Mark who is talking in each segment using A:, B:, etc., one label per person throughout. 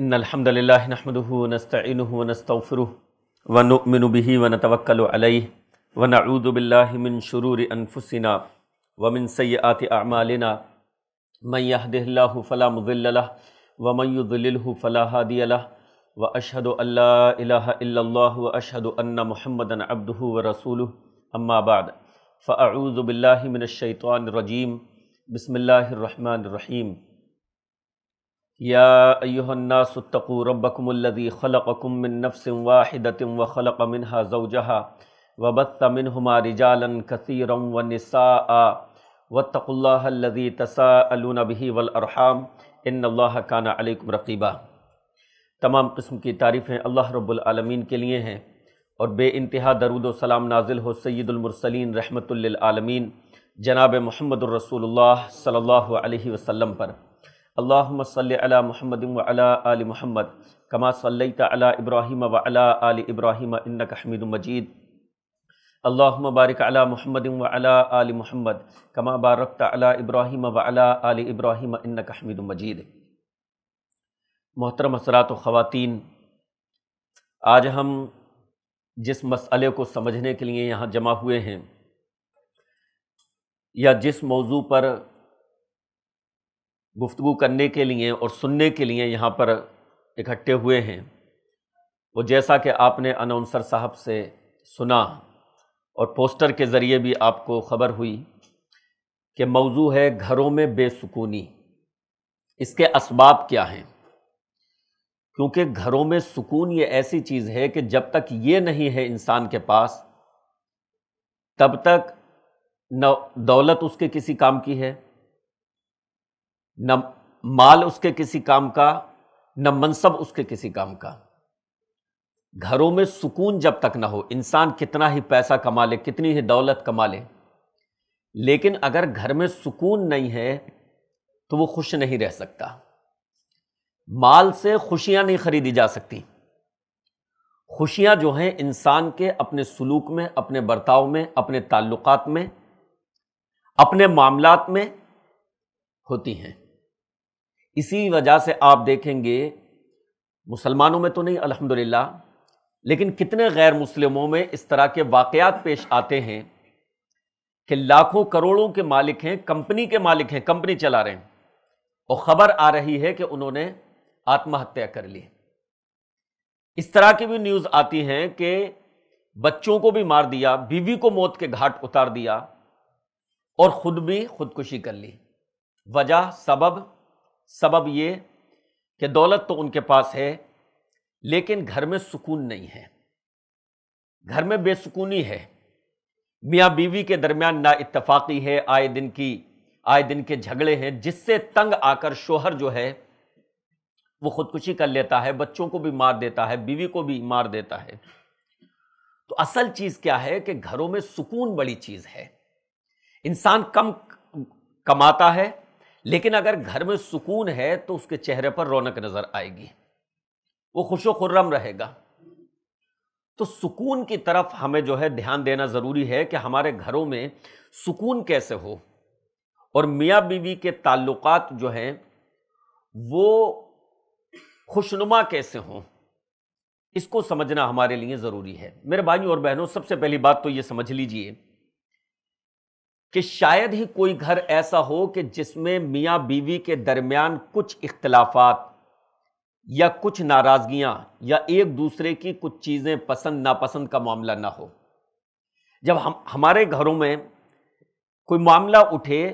A: इन अलहमदिल्ला नहमदनस्तन वनस्तफ़र वनुमिन बिही वनतवक्ल अलैह वनऊदबिल्लिमिन शरूर अनफुसिना वमिन सयात आमालिना मैहदिल्लाफ़ला फ़ला मुदिल्ला वमयुदिल्लु फ़ला हादियला व अशहद अल्लाह व अशहद अन्ना महमदन अब्दू व रसूल अम्माबाद फ़ाऊज़बिल्लिमिनशैतवान रजीम बसमिल्लर रहीम या अयुन्नासतकू रबकमल्लदी खलकम नफ़सम वाहिदतम व खलक मिनहा जवजहा वबत मिन हमा रिजालन कसरम व नसा वतक़ल्लादी तसाअलनबी वलअरहम इन काना अलैकुम रकीबा तमाम किस्म की तारीफ़ें अल्लाह रब्लमीन के लिए हैं और बे इंतहा दरुद सलाम नाजिल हो सैदुलमरसलिन रहमतुल्लमीन जनाब महमद रसूलुल्लाह सल्लल्लाहु अलैहि वसल्लम पर अल्लाम अला महमद वाला आल महमद कमा सल्लत अला इब्राहिम वाला आल इब्राहिम इन्नक हमीद मजीद अल्लाम बारिक अला महमद वाला आल महमद कमा बारकत अला इब्राहिम वाला आल इब्राहिम इन्नक हमीद मजीद मोहतरम हसरात ख़वातीन आज हम जिस मसले को समझने के लिए यहाँ जमा हुए हैं या जिस मौजू पर गुफ्तु करने के लिए और सुनने के लिए यहाँ पर इकट्ठे हुए हैं वो जैसा कि आपने अनाउंसर साहब से सुना और पोस्टर के ज़रिए भी आपको ख़बर हुई कि मौजू है घरों में बेसुकूनी इसके इसबाब क्या हैं क्योंकि घरों में सुकून ये ऐसी चीज़ है कि जब तक ये नहीं है इंसान के पास तब तक न दौलत उसके किसी काम की है न माल उसके किसी काम का न मनसब उसके किसी काम का घरों में सुकून जब तक ना हो इंसान कितना ही पैसा कमा ले कितनी ही दौलत कमा ले लेकिन अगर घर में सुकून नहीं है तो वो खुश नहीं रह सकता माल से खुशियां नहीं खरीदी जा सकती खुशियां जो हैं इंसान के अपने सलूक में अपने बर्ताव में अपने ताल्लुकात में अपने मामलात में होती हैं इसी वजह से आप देखेंगे मुसलमानों में तो नहीं अल्हम्दुलिल्लाह लेकिन कितने गैर मुस्लिमों में इस तरह के वाकयात पेश आते हैं कि लाखों करोड़ों के मालिक हैं कंपनी के मालिक हैं कंपनी चला रहे हैं और ख़बर आ रही है कि उन्होंने आत्महत्या कर ली इस तरह की भी न्यूज़ आती हैं कि बच्चों को भी मार दिया बीवी को मौत के घाट उतार दिया और ख़ुद भी खुदकुशी कर ली वजह सबब सबब ये कि दौलत तो उनके पास है लेकिन घर में सुकून नहीं है घर में बेसुकूनी है मियाँ बीवी के दरमियान ना इतफाक़ी है आए दिन की आए दिन के झगड़े हैं जिससे तंग आकर शोहर जो है वो खुदकुशी कर लेता है बच्चों को भी मार देता है बीवी को भी मार देता है तो असल चीज़ क्या है कि घरों में सुकून बड़ी चीज़ है इंसान कम कमाता है लेकिन अगर घर में सुकून है तो उसके चेहरे पर रौनक नजर आएगी वो खुश खुर्रम रहेगा तो सुकून की तरफ हमें जो है ध्यान देना ज़रूरी है कि हमारे घरों में सुकून कैसे हो और मियाँ बीवी के ताल्लुकात जो हैं वो खुशनुमा कैसे हों इसको समझना हमारे लिए ज़रूरी है मेरे भाइयों और बहनों सबसे पहली बात तो ये समझ लीजिए कि शायद ही कोई घर ऐसा हो कि जिसमें मियाँ बीवी के दरमियान कुछ इख्तलाफात या कुछ नाराज़गियाँ या एक दूसरे की कुछ चीज़ें पसंद नापसंद का मामला ना हो जब हम हमारे घरों में कोई मामला उठे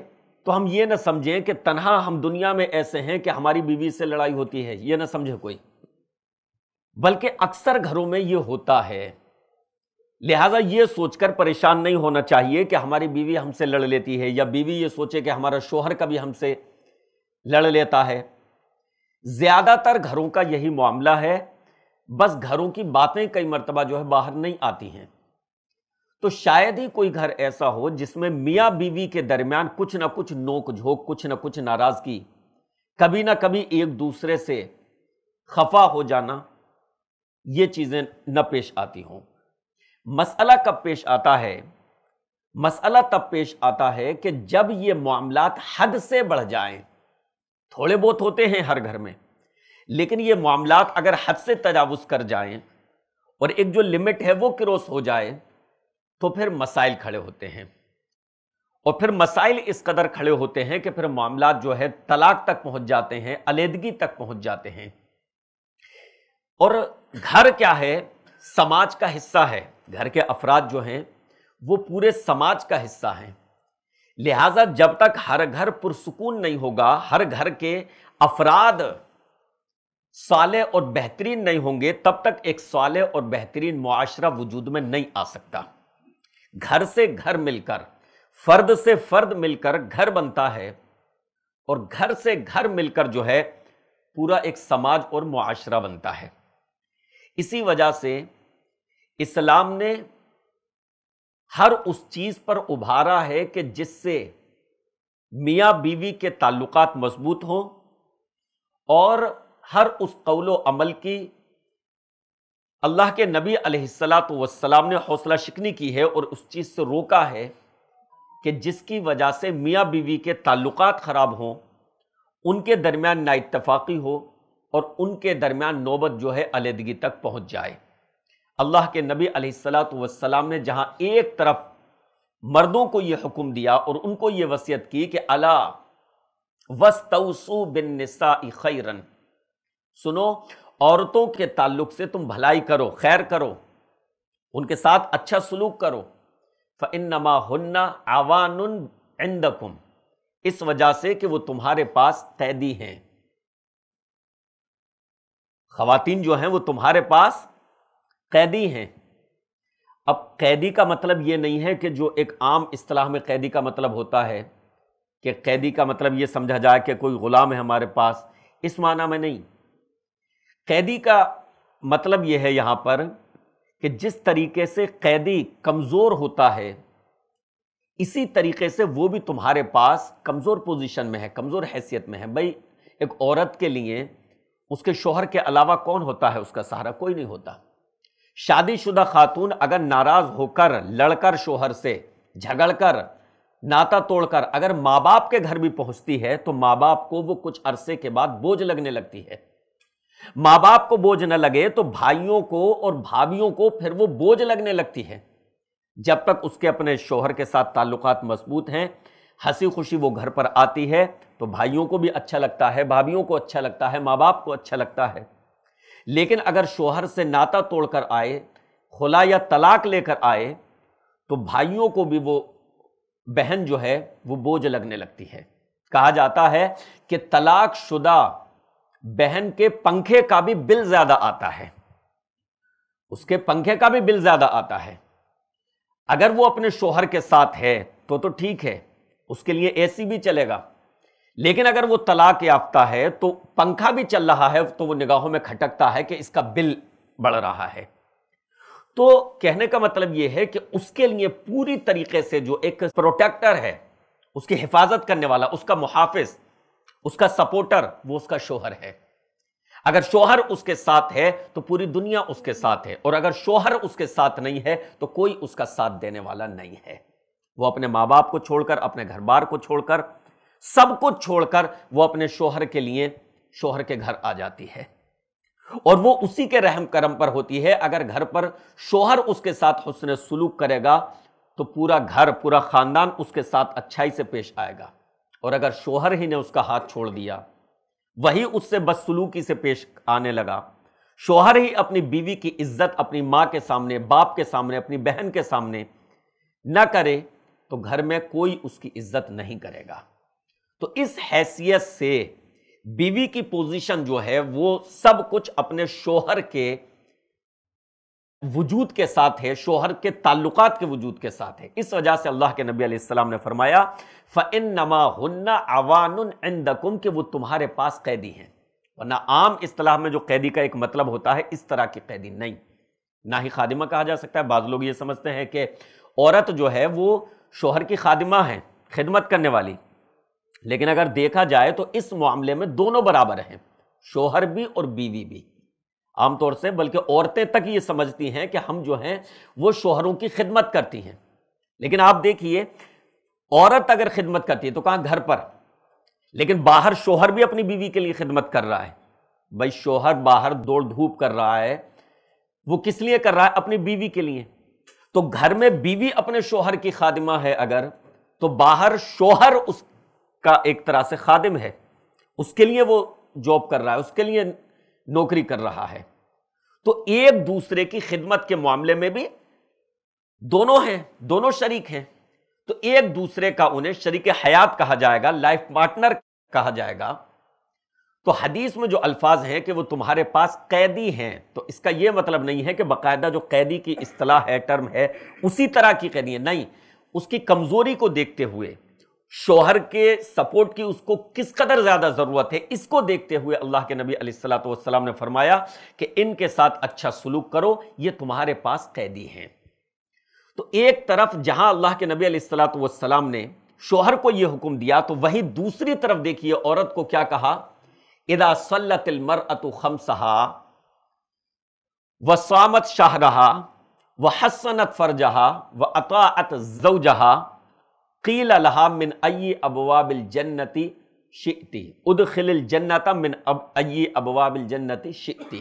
A: तो हम ये ना समझें कि तनहा हम दुनिया में ऐसे हैं कि हमारी बीवी से लड़ाई होती है ये ना समझे कोई बल्कि अक्सर घरों में ये होता है लिहाजा ये सोचकर परेशान नहीं होना चाहिए कि हमारी बीवी हमसे लड़ लेती है या बीवी ये सोचे कि हमारा शोहर कभी हमसे लड़ लेता है ज़्यादातर घरों का यही मामला है बस घरों की बातें कई मरतबा जो है बाहर नहीं आती हैं तो शायद ही कोई घर ऐसा हो जिसमें मियाँ बीवी के दरमियान कुछ ना कुछ नोक झोंक कुछ ना कुछ नाराज़गी कभी ना कभी एक दूसरे से खफा हो जाना ये चीज़ें न पेश आती हों मसला कब पेश आता है मसला तब पेश आता है कि जब ये मामला हद से बढ़ जाएं थोड़े बहुत होते हैं हर घर में लेकिन ये मामला अगर हद से तजावज़ कर जाएं और एक जो लिमिट है वो क्रॉस हो जाए तो फिर मसाइल खड़े होते हैं और फिर मसाइल इस कदर खड़े होते हैं कि फिर मामला जो है तलाक तक पहुंच जाते हैं अलीदगी तक पहुंच जाते हैं और घर क्या है समाज का हिस्सा है घर के अफराद जो हैं वो पूरे समाज का हिस्सा हैं लिहाजा जब तक हर घर पुरसकून नहीं होगा हर घर के अफराद साले और बेहतरीन नहीं होंगे तब तक एक साले और बेहतरीन मुआरा वजूद में नहीं आ सकता घर से घर मिलकर फर्द से फर्द मिलकर घर बनता है और घर से घर मिलकर जो है पूरा एक समाज और मुआरा बनता है इसी वजह से इस्लाम ने हर उस चीज़ पर उभारा है कि जिससे मियाँ बीवी के ताल्लुक मजबूत हों और हर उस कौल अमल की अल्लाह के नबी वसलाम ने हौसला शिकनी की है और उस चीज़ से रोका है कि जिसकी वजह से मियाँ बीवी के ताल्लुक ख़राब हों उनके दरमियान नाइतफाक़ी हो और उनके दरमियान नौबत जो है अलीदगी तक पहुँच जाए अल्लाह के नबी अलैहिस्सलाम ने जहां एक तरफ मर्दों को यह हुक्म दिया और उनको यह वसीयत की कि अला वस्तौसु बिन निसा खैरन सुनो औरतों के ताल्लुक से तुम भलाई करो खैर करो उनके साथ अच्छा सलूक करो फ़िनमा हन्ना आवान इंदकुम इस वजह से कि वो तुम्हारे पास कैदी हैं खवातीन जो हैं वो तुम्हारे पास कैदी हैं अब कैदी का मतलब ये नहीं है कि जो एक आम असलाह में कैदी का मतलब होता है कि कैदी का मतलब ये समझा जाए कि कोई ग़ुलाम है हमारे पास इस माना में नहीं कैदी का मतलब यह है यहाँ पर कि जिस तरीके से कैदी कमज़ोर होता है इसी तरीके से वो भी तुम्हारे पास कमज़ोर पोजीशन में है कमज़ोर हैसियत में है भाई एक औरत के लिए उसके शोहर के अलावा कौन होता है उसका सहारा कोई नहीं होता शादीशुदा खातून अगर नाराज़ होकर लड़कर शोहर से झगड़कर नाता तोड़कर अगर माँ बाप के घर भी पहुंचती है तो माँ बाप को वो कुछ अरसे के बाद बोझ लगने लगती है माँ बाप को बोझ न लगे तो भाइयों को और भाभीियों को फिर वो बोझ लगने लगती है जब तक उसके अपने शोहर के साथ ताल्लुकात मजबूत हैं हंसी खुशी वो घर पर आती है तो भाइयों को भी अच्छा लगता है भाभीियों को अच्छा लगता है माँ बाप को अच्छा लगता है लेकिन अगर शोहर से नाता तोड़कर आए खुला या तलाक लेकर आए तो भाइयों को भी वो बहन जो है वो बोझ लगने लगती है कहा जाता है कि तलाक शुदा बहन के पंखे का भी बिल ज्यादा आता है उसके पंखे का भी बिल ज्यादा आता है अगर वो अपने शोहर के साथ है तो तो ठीक है उसके लिए एसी भी चलेगा लेकिन अगर वो तलाक याफ्ता है तो पंखा भी चल रहा है तो वो निगाहों में खटकता है कि इसका बिल बढ़ रहा है तो कहने का मतलब ये है कि उसके लिए पूरी तरीके से जो एक प्रोटेक्टर है उसकी हिफाजत करने वाला उसका मुहाफिज उसका सपोर्टर वो उसका शोहर है अगर शोहर उसके साथ है तो पूरी दुनिया उसके साथ है और अगर शोहर उसके साथ नहीं है तो कोई उसका साथ देने वाला नहीं है वो अपने माँ बाप को छोड़कर अपने घर बार को छोड़कर सब कुछ छोड़कर वो अपने शोहर के लिए शोहर के घर आ जाती है और वो उसी के रहम करम पर होती है अगर घर पर शोहर उसके साथ हुसन सलूक करेगा तो पूरा घर पूरा खानदान उसके साथ अच्छाई से पेश आएगा और अगर शोहर ही ने उसका हाथ छोड़ दिया वही उससे बदसलूकी से पेश आने लगा शोहर ही अपनी बीवी की इज्जत अपनी माँ के सामने बाप के सामने अपनी बहन के सामने न करे तो घर में कोई उसकी इज्जत नहीं करेगा तो इस हैसियत से बीवी की पोजीशन जो है वो सब कुछ अपने शोहर के वजूद के साथ है शोहर के ताल्लुकात के वजूद के साथ है इस वजह से अल्लाह के नबी अलैहिस्सलाम ने फरमाया फ़िन नमा हन्ना अवान इंदकुम वो तुम्हारे पास कैदी हैं वरना आम इस्तलाह में जो कैदी का एक मतलब होता है इस तरह की कैदी नहीं ना ही खादिमा कहा जा सकता है बाज़ लोग ये समझते हैं कि औरत जो है वो शोहर की खादिमा है खिदमत करने वाली लेकिन अगर देखा जाए तो इस मामले में दोनों बराबर हैं शोहर भी और बीवी भी आमतौर से बल्कि औरतें तक ये समझती हैं कि हम जो हैं वो शोहरों की खिदमत करती हैं लेकिन आप देखिए औरत अगर खिदमत करती है तो कहाँ घर पर लेकिन बाहर शोहर भी अपनी बीवी के लिए खिदमत कर रहा है भाई शोहर बाहर दौड़ धूप कर रहा है वो किस लिए कर रहा है अपनी बीवी के लिए तो घर में बीवी अपने शोहर की खादिमा है अगर तो बाहर शोहर उस का एक तरह से खादिम है उसके लिए वो जॉब कर रहा है उसके लिए नौकरी कर रहा है तो एक दूसरे की खिदमत के मामले में भी दोनों हैं दोनों शरीक हैं तो एक दूसरे का उन्हें शरीक हयात कहा जाएगा लाइफ पार्टनर कहा जाएगा तो हदीस में जो अल्फाज हैं कि वो तुम्हारे पास कैदी हैं तो इसका यह मतलब नहीं है कि बाकायदा जो कैदी की असलाह है टर्म है उसी तरह की कैदी है नहीं उसकी कमज़ोरी को देखते हुए शोहर के सपोर्ट की उसको किस कदर ज़्यादा ज़रूरत है इसको देखते हुए अल्लाह के नबी सलाम ने फरमाया कि इनके साथ अच्छा सलूक करो ये तुम्हारे पास कैदी हैं तो एक तरफ जहां अल्लाह के नबी सलाम ने शोहर को यह हुक्म दिया तो वहीं दूसरी तरफ देखिए औरत को क्या कहा इदा सल्लतिल मरअतु सहा व सामत रहा व हसनत फरजहा व अताअत जहा कील अलहा मिन अयी अबवाबिल जन्नति उद खिल जन्नत मिन अब अयी अबवाबिल जन्नति शिती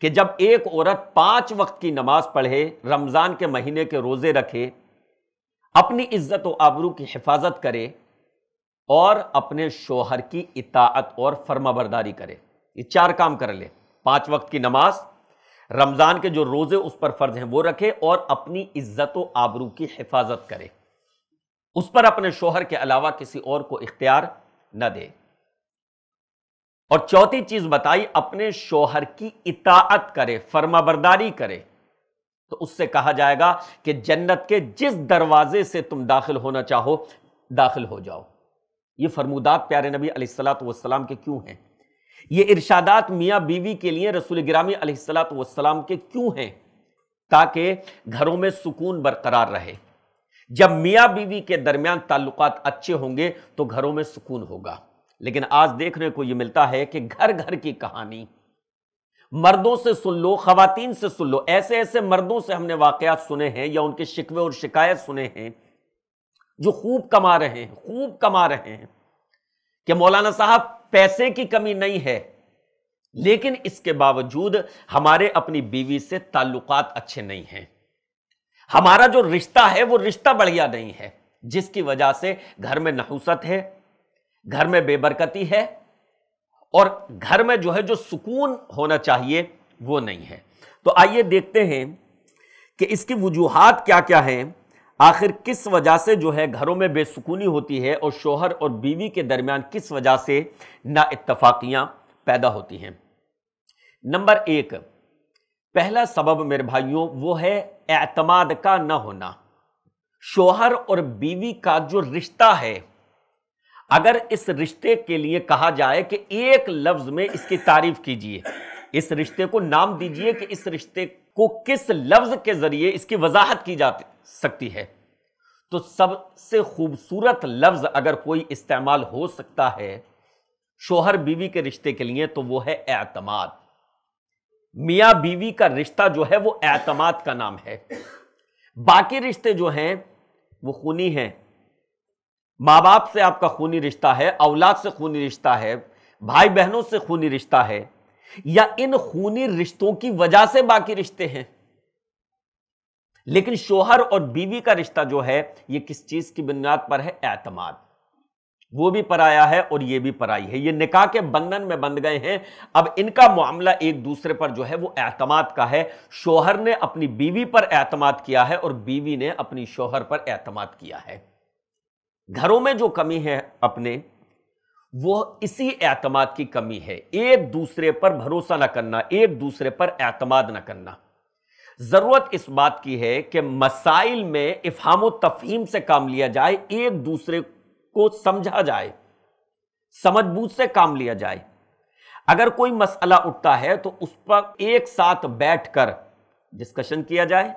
A: कि जब एक औरत पांच वक्त की नमाज पढ़े रमज़ान के महीने के रोज़े रखे अपनी इज्जत व आबरू की हिफाजत करे और अपने शोहर की इताअत और फर्माबरदारी करे ये चार काम कर ले पांच वक्त की नमाज रमज़ान के जो रोज़े उस पर फ़र्ज हैं वो रखे और अपनी इज्जत आबरू की हिफाजत करे उस पर अपने शोहर के अलावा किसी और को इख्तियार न दे और चौथी चीज बताई अपने शोहर की इताअत करे फर्माबरदारी करे तो उससे कहा जाएगा कि जन्नत के जिस दरवाजे से तुम दाखिल होना चाहो दाखिल हो जाओ ये फरमूदात प्यारे नबी अलैहिस्सलाम के क्यों हैं ये इर्शादात मियाँ बीवी के लिए रसूल गिरामी सलाम के क्यों हैं ताकि घरों में सुकून बरकरार रहे जब मियाँ बीवी के दरमियान ताल्लुकात अच्छे होंगे तो घरों में सुकून होगा लेकिन आज देखने को यह मिलता है कि घर घर की कहानी मर्दों से सुन लो खातन से सुन लो ऐसे ऐसे मर्दों से हमने वाकयात सुने हैं या उनके शिकवे और शिकायत सुने हैं जो खूब कमा रहे हैं खूब कमा रहे हैं कि मौलाना साहब पैसे की कमी नहीं है लेकिन इसके बावजूद हमारे अपनी बीवी से ताल्लुकात अच्छे नहीं हैं हमारा जो रिश्ता है वो रिश्ता बढ़िया नहीं है जिसकी वजह से घर में नहुसत है घर में बेबरकती है और घर में जो है जो सुकून होना चाहिए वो नहीं है तो आइए देखते हैं कि इसकी वजूहत क्या क्या हैं आखिर किस वजह से जो है घरों में बेसुकूनी होती है और शोहर और बीवी के दरमियान किस वजह से ना इतफाक़ियाँ पैदा होती हैं नंबर एक पहला सबब मेरे भाइयों वो है एतमाद का न होना शोहर और बीवी का जो रिश्ता है अगर इस रिश्ते के लिए कहा जाए कि एक लफ्ज में इसकी तारीफ कीजिए इस रिश्ते को नाम दीजिए कि इस रिश्ते को किस लफ्ज के जरिए इसकी वजाहत की जा सकती है तो सबसे खूबसूरत लफ्ज अगर कोई इस्तेमाल हो सकता है शोहर बीवी के रिश्ते के लिए तो वो है एतमाद मियाँ बीवी का रिश्ता जो है वो एतमाद का नाम है बाकी रिश्ते जो हैं वो खूनी हैं माँ बाप से आपका खूनी रिश्ता है औलाद से खूनी रिश्ता है भाई बहनों से खूनी रिश्ता है या इन खूनी रिश्तों की वजह से बाकी रिश्ते हैं लेकिन शोहर और बीवी का रिश्ता जो है यह किस चीज की बुनियाद पर है एतमाद वो भी पराया है और ये भी पराई है ये निकाह के बंधन में बंध गए हैं अब इनका मामला एक दूसरे पर जो है वो एतमाद का है शोहर ने अपनी बीवी पर एतमाद किया है और बीवी ने अपनी शोहर पर एतमाद किया है घरों में जो कमी है अपने वो इसी एतमाद की कमी है एक दूसरे पर भरोसा ना करना एक दूसरे पर एतमाद ना करना ज़रूरत इस बात की है कि मसाइल में इफाम तफहीम से काम लिया जाए एक दूसरे को समझा जाए समझबूझ से काम लिया जाए अगर कोई मसला उठता है तो उस पर एक साथ बैठकर डिस्कशन किया जाए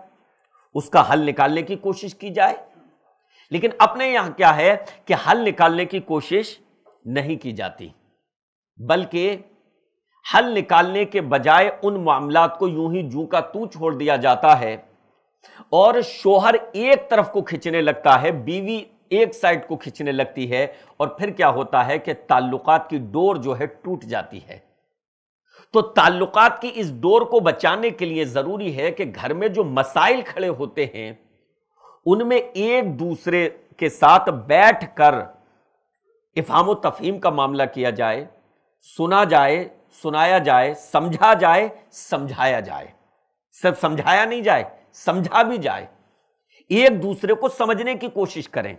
A: उसका हल निकालने की कोशिश की जाए लेकिन अपने यहां क्या है कि हल निकालने की कोशिश नहीं की जाती बल्कि हल निकालने के बजाय उन मामला को यूं ही जू का तू छोड़ दिया जाता है और शोहर एक तरफ को खींचने लगता है बीवी एक साइड को खींचने लगती है और फिर क्या होता है कि ताल्लुकात की डोर जो है टूट जाती है तो ताल्लुकात की इस डोर को बचाने के लिए ज़रूरी है कि घर में जो मसाइल खड़े होते हैं उनमें एक दूसरे के साथ बैठ कर इफाम तफहीम का मामला किया जाए सुना जाए सुनाया जाए समझा जाए समझाया जाए सिर्फ समझाया नहीं जाए समझा भी जाए एक दूसरे को समझने की कोशिश करें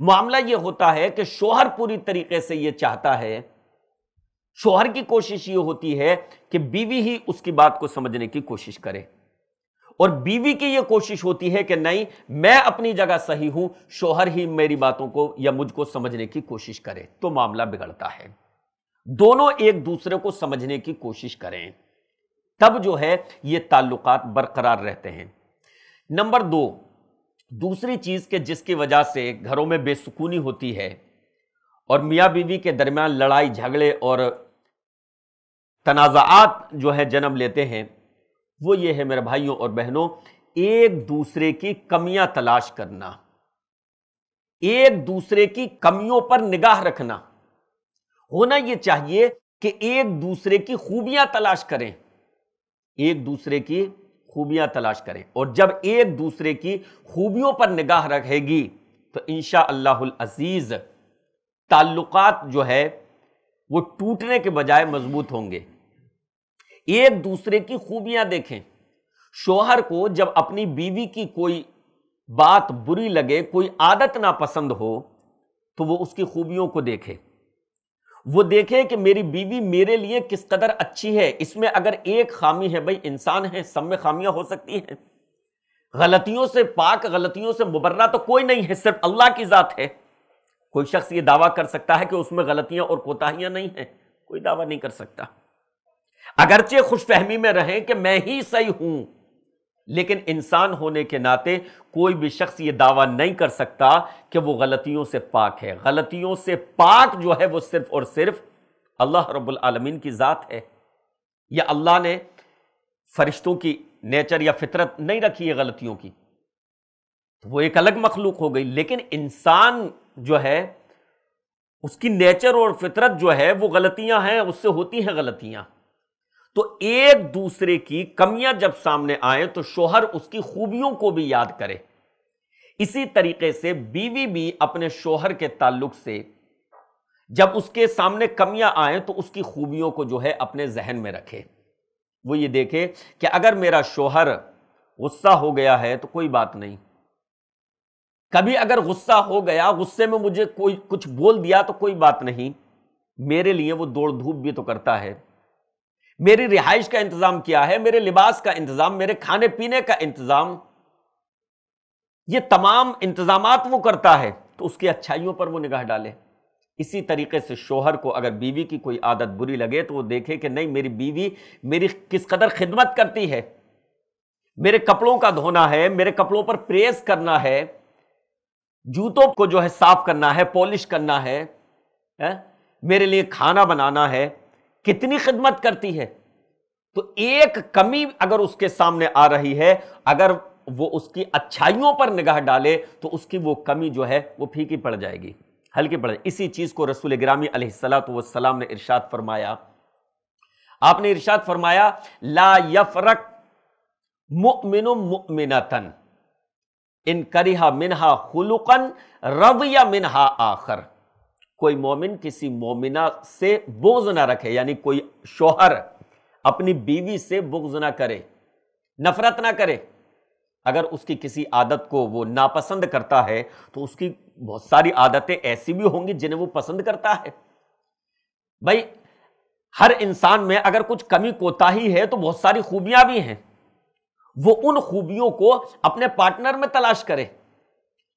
A: मामला यह होता है कि शोहर पूरी तरीके से यह चाहता है शोहर की कोशिश यह होती है कि बीवी ही उसकी बात को समझने की कोशिश करे और बीवी की यह कोशिश होती है कि नहीं मैं अपनी जगह सही हूं शोहर ही मेरी बातों को या मुझको समझने की कोशिश करे तो मामला बिगड़ता है दोनों एक दूसरे को समझने की कोशिश करें तब जो है ये ताल्लुकात बरकरार रहते हैं नंबर दो दूसरी चीज़ के जिसकी वजह से घरों में बेसुकूनी होती है और मियाँ बीवी के दरमियान लड़ाई झगड़े और तनाज़ात जो है जन्म लेते हैं वो ये है मेरे भाइयों और बहनों एक दूसरे की कमियां तलाश करना एक दूसरे की कमियों पर निगाह रखना होना यह चाहिए कि एक दूसरे की खूबियां तलाश करें एक दूसरे की खूबियां तलाश करें और जब एक दूसरे की खूबियों पर निगाह रखेगी तो इन अज़ीज़ ताल्लुकात जो है वो टूटने के बजाय मजबूत होंगे एक दूसरे की खूबियां देखें शोहर को जब अपनी बीवी की कोई बात बुरी लगे कोई आदत ना पसंद हो तो वो उसकी खूबियों को देखे वो देखे कि मेरी बीवी मेरे लिए किस कदर अच्छी है इसमें अगर एक खामी है भाई इंसान है सब में खामियां हो सकती हैं गलतियों से पाक गलतियों से मुबर्रा तो कोई नहीं है सिर्फ अल्लाह की ज़ात है कोई शख्स ये दावा कर सकता है कि उसमें गलतियां और कोताहियां नहीं हैं कोई दावा नहीं कर सकता अगरचे खुशफहमी में रहें कि मैं ही सही हूं लेकिन इंसान होने के नाते कोई भी शख्स ये दावा नहीं कर सकता कि वो गलतियों से पाक है गलतियों से पाक जो है वो सिर्फ और सिर्फ अल्लाह रब्बुल आलमीन की ज़ात है या अल्लाह ने फरिश्तों की नेचर या फितरत नहीं रखी है गलतियों की तो वो एक अलग मखलूक हो गई लेकिन इंसान जो है उसकी नेचर और फितरत जो है वो गलतियां हैं उससे होती हैं गलतियां तो एक दूसरे की कमियां जब सामने आए तो शोहर उसकी खूबियों को भी याद करे इसी तरीके से बीवी भी अपने शोहर के ताल्लुक से जब उसके सामने कमियां आए तो उसकी खूबियों को जो है अपने जहन में रखे वो ये देखे कि अगर मेरा शोहर गुस्सा हो गया है तो कोई बात नहीं कभी अगर गुस्सा हो गया गुस्से में मुझे कोई कुछ बोल दिया तो कोई बात नहीं मेरे लिए वो दौड़ धूप भी तो करता है मेरी रिहाइश का इंतजाम किया है मेरे लिबास का इंतजाम मेरे खाने पीने का इंतजाम ये तमाम इंतजाम वो करता है तो उसकी अच्छाइयों पर वो निगाह डाले इसी तरीके से शोहर को अगर बीवी की कोई आदत बुरी लगे तो वो देखे कि नहीं मेरी बीवी मेरी किस कदर खिदमत करती है मेरे कपड़ों का धोना है मेरे कपड़ों पर प्रेस करना है जूतों को जो है साफ करना है पॉलिश करना है, है? मेरे लिए खाना बनाना है कितनी खिदमत करती है तो एक कमी अगर उसके सामने आ रही है अगर वो उसकी अच्छाइयों पर निगाह डाले तो उसकी वो कमी जो है वो फीकी पड़ जाएगी हल्की पड़ जाएगी इसी चीज़ को रसूल ग्रामी अलैहिस्सलाम ने इरशाद फरमाया आपने इरशाद फरमाया ला यफरक मुमिन मुमिनतन इन करिहा मिनहा खुलुकन रविया मिनहा आखर कोई मोमिन किसी मोमिना से बोझ ना रखे यानी कोई शोहर अपनी बीवी से बोझ ना करे नफरत ना करे अगर उसकी किसी आदत को वो नापसंद करता है तो उसकी बहुत सारी आदतें ऐसी भी होंगी जिन्हें वो पसंद करता है भाई हर इंसान में अगर कुछ कमी कोताही है तो बहुत सारी खूबियां भी हैं वो उन खूबियों को अपने पार्टनर में तलाश करे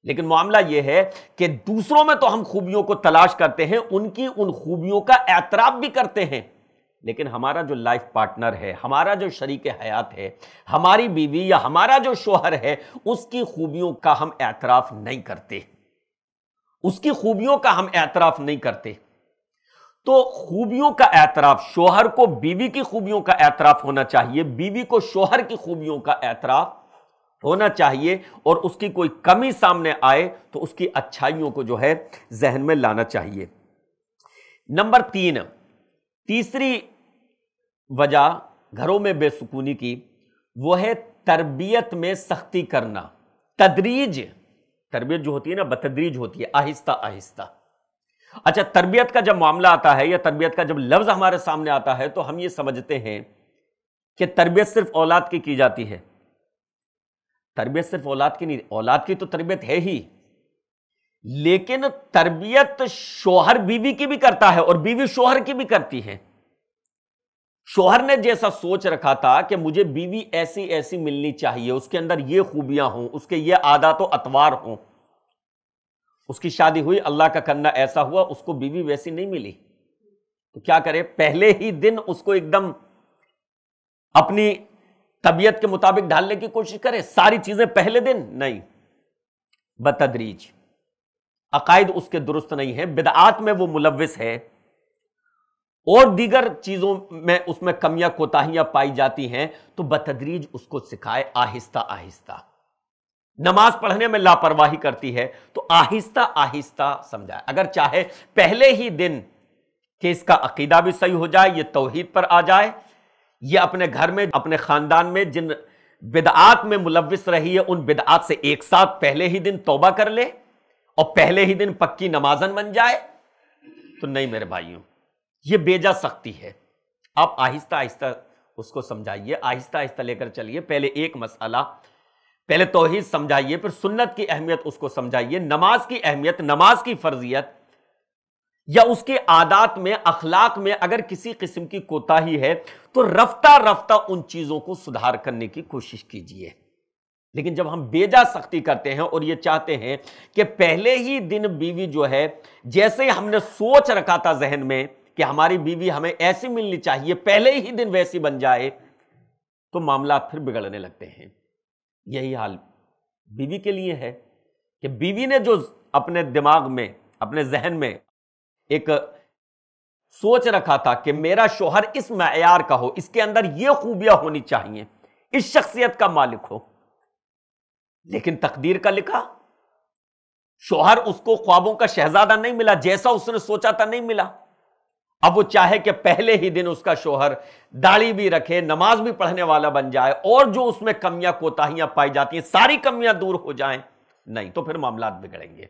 A: लेकिन मामला यह है कि दूसरों में तो हम खूबियों को तलाश करते हैं उनकी उन खूबियों का एतराब भी करते हैं लेकिन हमारा जो लाइफ पार्टनर है हमारा जो शरीक हयात है हमारी बीवी या हमारा जो शोहर है उसकी खूबियों का हम एतराफ़ नहीं करते उसकी खूबियों का हम एतराफ़ नहीं करते तो खूबियों का एतराफ़ शोहर को बीवी की खूबियों का एतराफ़ होना चाहिए बीवी को शोहर की खूबियों का एतराफ़ होना चाहिए और उसकी कोई कमी सामने आए तो उसकी अच्छाइयों को जो है जहन में लाना चाहिए नंबर तीन तीसरी वजह घरों में बेसुकूनी की वो है तरबियत में सख्ती करना तदरीज तरबियत जो होती है ना बतदरीज होती है आहिस्ता आहिस्ता अच्छा तरबियत का जब मामला आता है या तरबियत का जब लफ्ज़ हमारे सामने आता है तो हम ये समझते हैं कि तरबियत सिर्फ औलाद की की जाती है तरबियत सिर्फ औलाद की नहीं औलाद की तो तरबियत है ही लेकिन तरबियत शोहर बीवी की भी करता है और बीवी शोहर की भी करती है शोहर ने जैसा सोच रखा था कि मुझे बीवी ऐसी ऐसी मिलनी चाहिए उसके अंदर ये खूबियां हों उसके ये आदा तो अतवार हों उसकी शादी हुई अल्लाह का करना ऐसा हुआ उसको बीवी वैसी नहीं मिली तो क्या करे पहले ही दिन उसको एकदम अपनी तबीयत के मुताबिक ढालने की कोशिश करें सारी चीजें पहले दिन नहीं बतदरीज अकायद उसके दुरुस्त नहीं है बिदात में वो मुलविस है और दीगर चीजों में उसमें कमियां कोताहियां पाई जाती हैं तो बतदरीज उसको सिखाए आहिस्ता आहिस्ता नमाज पढ़ने में लापरवाही करती है तो आहिस्ता आहिस्ता समझाए अगर चाहे पहले ही दिन कि इसका अकीदा भी सही हो जाए ये तोहहीद पर आ जाए ये अपने घर में अपने खानदान में जिन बिदआत में मुलविस रही है उन बिदआत से एक साथ पहले ही दिन तोबा कर ले और पहले ही दिन पक्की नमाजन बन जाए तो नहीं मेरे भाइयों ये बेजा सख्ती है आप आहिस्ता आहिस्ता उसको समझाइए आहिस्ता आहिस्ता लेकर चलिए पहले एक मसला पहले तोहहीद समझाइए फिर सुन्नत की अहमियत उसको समझाइए नमाज की अहमियत नमाज की फर्जियत या उसके आदात में अखलाक में अगर किसी किस्म की कोताही है तो रफ्ता रफ्ता उन चीज़ों को सुधार करने की कोशिश कीजिए लेकिन जब हम बेजा सख्ती करते हैं और ये चाहते हैं कि पहले ही दिन बीवी जो है जैसे हमने सोच रखा था जहन में कि हमारी बीवी हमें ऐसी मिलनी चाहिए पहले ही दिन वैसी बन जाए तो मामला फिर बिगड़ने लगते हैं यही हाल बीवी के लिए है कि बीवी ने जो अपने दिमाग में अपने जहन में एक सोच रखा था कि मेरा शोहर इस मैार का हो इसके अंदर यह खूबियां होनी चाहिए इस शख्सियत का मालिक हो लेकिन तकदीर का लिखा शोहर उसको ख्वाबों का शहजादा नहीं मिला जैसा उसने सोचा था नहीं मिला अब वो चाहे कि पहले ही दिन उसका शोहर दाढ़ी भी रखे नमाज भी पढ़ने वाला बन जाए और जो उसमें कमियां कोताहियां पाई जाती हैं सारी कमियां दूर हो जाएं नहीं तो फिर मामला बिगड़ेंगे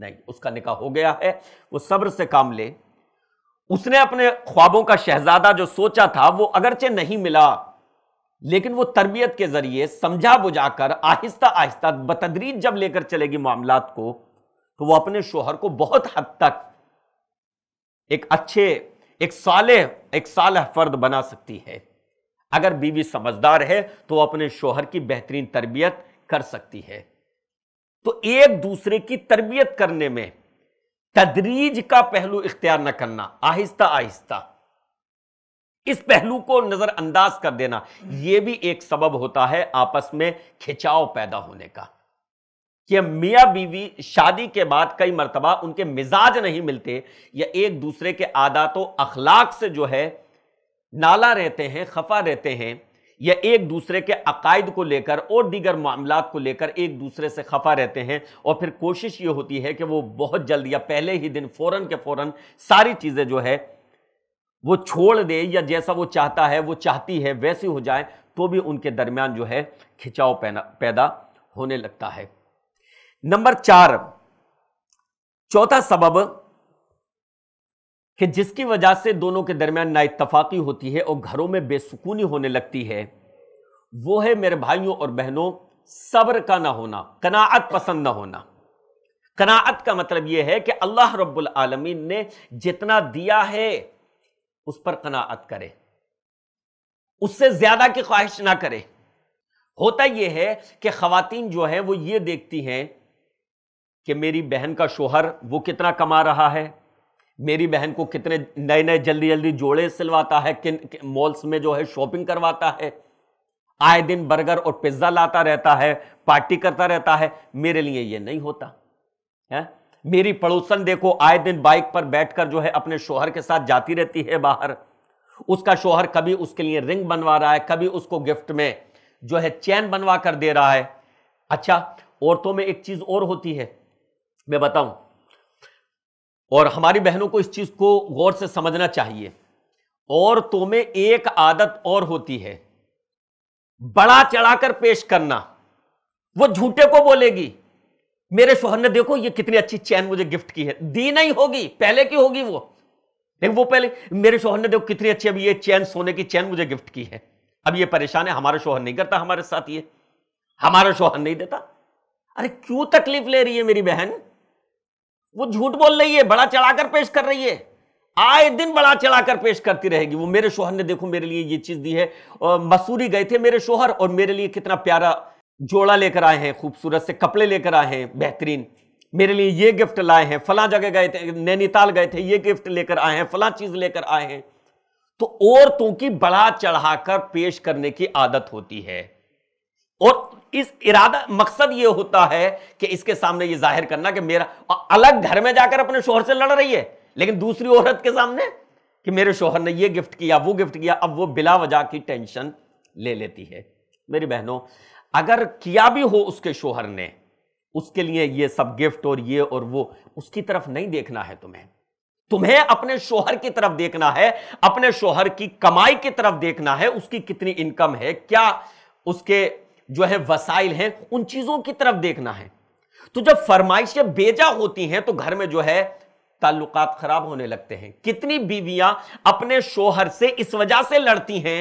A: नहीं उसका निकाह हो गया है वो सब्र से काम ले उसने अपने ख्वाबों का शहजादा जो सोचा था वो अगरचे नहीं मिला लेकिन वो तरबियत के जरिए समझा बुझाकर आहिस्ता आहिस्ता बतदरीज जब लेकर चलेगी मामला को तो वो अपने शोहर को बहुत हद तक एक अच्छे एक साले एक साल फर्द बना सकती है अगर बीवी समझदार है तो वो अपने शोहर की बेहतरीन तरबियत कर सकती है तो एक दूसरे की तरबियत करने में तदरीज का पहलू इख्तियार न करना आहिस्ता आहिस्ता इस पहलू को नजरअंदाज कर देना यह भी एक सबब होता है आपस में खिंचाव पैदा होने का कि मियाँ बीवी शादी के बाद कई मरतबा उनके मिजाज नहीं मिलते या एक दूसरे के आदातों अखलाक से जो है नाला रहते हैं खफा रहते हैं या एक दूसरे के अकायद को लेकर और दीगर मामला को लेकर एक दूसरे से खफा रहते हैं और फिर कोशिश ये होती है कि वो बहुत जल्द या पहले ही दिन फ़ौरन के फ़ौरन सारी चीज़ें जो है वो छोड़ दे या जैसा वो चाहता है वो चाहती है वैसी हो जाए तो भी उनके दरमियान जो है खिंचाव पैदा होने लगता है नंबर चार चौथा सबब कि जिसकी वजह से दोनों के दरमियान नाइतफाक़ी होती है और घरों में बेसुकूनी होने लगती है वो है मेरे भाइयों और बहनों सब्र का ना होना कनाअत पसंद ना होना कनाअत का मतलब यह है कि अल्लाह रब्बुल आलमीन ने जितना दिया है उस पर कनाअत करे उससे ज़्यादा की ख्वाहिश ना करे होता यह है कि ख़वातीन जो है वो ये देखती हैं कि मेरी बहन का शोहर वो कितना कमा रहा है मेरी बहन को कितने नए नए जल्दी जल्दी जोड़े सिलवाता है किन मॉल्स में जो है शॉपिंग करवाता है आए दिन बर्गर और पिज्ज़ा लाता रहता है पार्टी करता रहता है मेरे लिए ये नहीं होता है मेरी पड़ोसन देखो आए दिन बाइक पर बैठकर जो है अपने शोहर के साथ जाती रहती है बाहर उसका शोहर कभी उसके लिए रिंग बनवा रहा है कभी उसको गिफ्ट में जो है चैन बनवा कर दे रहा है अच्छा औरतों में एक चीज़ और होती है मैं बताऊं और हमारी बहनों को इस चीज़ को गौर से समझना चाहिए औरतों में एक आदत और होती है बड़ा चढ़ाकर पेश करना वो झूठे को बोलेगी मेरे शोहर ने देखो ये कितनी अच्छी चैन मुझे गिफ्ट की है दी नहीं होगी पहले की होगी वो लेकिन वो पहले मेरे शोहर ने देखो कितनी अच्छी अभी ये चैन सोने की चैन मुझे गिफ्ट की है अब ये परेशान है हमारा शोहर नहीं करता हमारे साथ ये हमारा शोहर नहीं देता अरे क्यों तकलीफ ले रही है मेरी बहन वो झूठ बोल रही है बड़ा चढ़ाकर पेश कर रही है आए दिन बड़ा चढ़ाकर पेश करती रहेगी वो मेरे शोहर ने देखो मेरे लिए ये चीज दी है मसूरी गए थे मेरे शोहर और मेरे लिए कितना प्यारा जोड़ा लेकर आए हैं खूबसूरत से कपड़े लेकर आए हैं बेहतरीन मेरे लिए ये गिफ्ट लाए हैं फला जगह गए थे नैनीताल गए थे ये गिफ्ट लेकर आए हैं फला चीज लेकर आए हैं तो औरतों की बड़ा चढ़ाकर पेश करने की आदत होती है और इस इरादा मकसद ये होता है कि इसके सामने ये जाहिर करना कि मेरा अलग घर में जाकर अपने शोहर से लड़ रही है लेकिन दूसरी औरत के सामने कि मेरे शोहर ने ये गिफ्ट किया वो गिफ्ट किया अब वो बिला वजह की टेंशन ले लेती है मेरी बहनों अगर किया भी हो उसके शोहर ने उसके लिए ये सब गिफ्ट और ये और वो उसकी तरफ नहीं देखना है तुम्हें तुम्हें अपने शोहर की तरफ देखना है अपने शोहर की कमाई की तरफ देखना है उसकी कितनी इनकम है क्या उसके जो है वसाइल हैं उन चीज़ों की तरफ देखना है तो जब फरमाइशें बेजा होती हैं तो घर में जो है ताल्लुक खराब होने लगते हैं कितनी बीवियां अपने शोहर से इस वजह से लड़ती हैं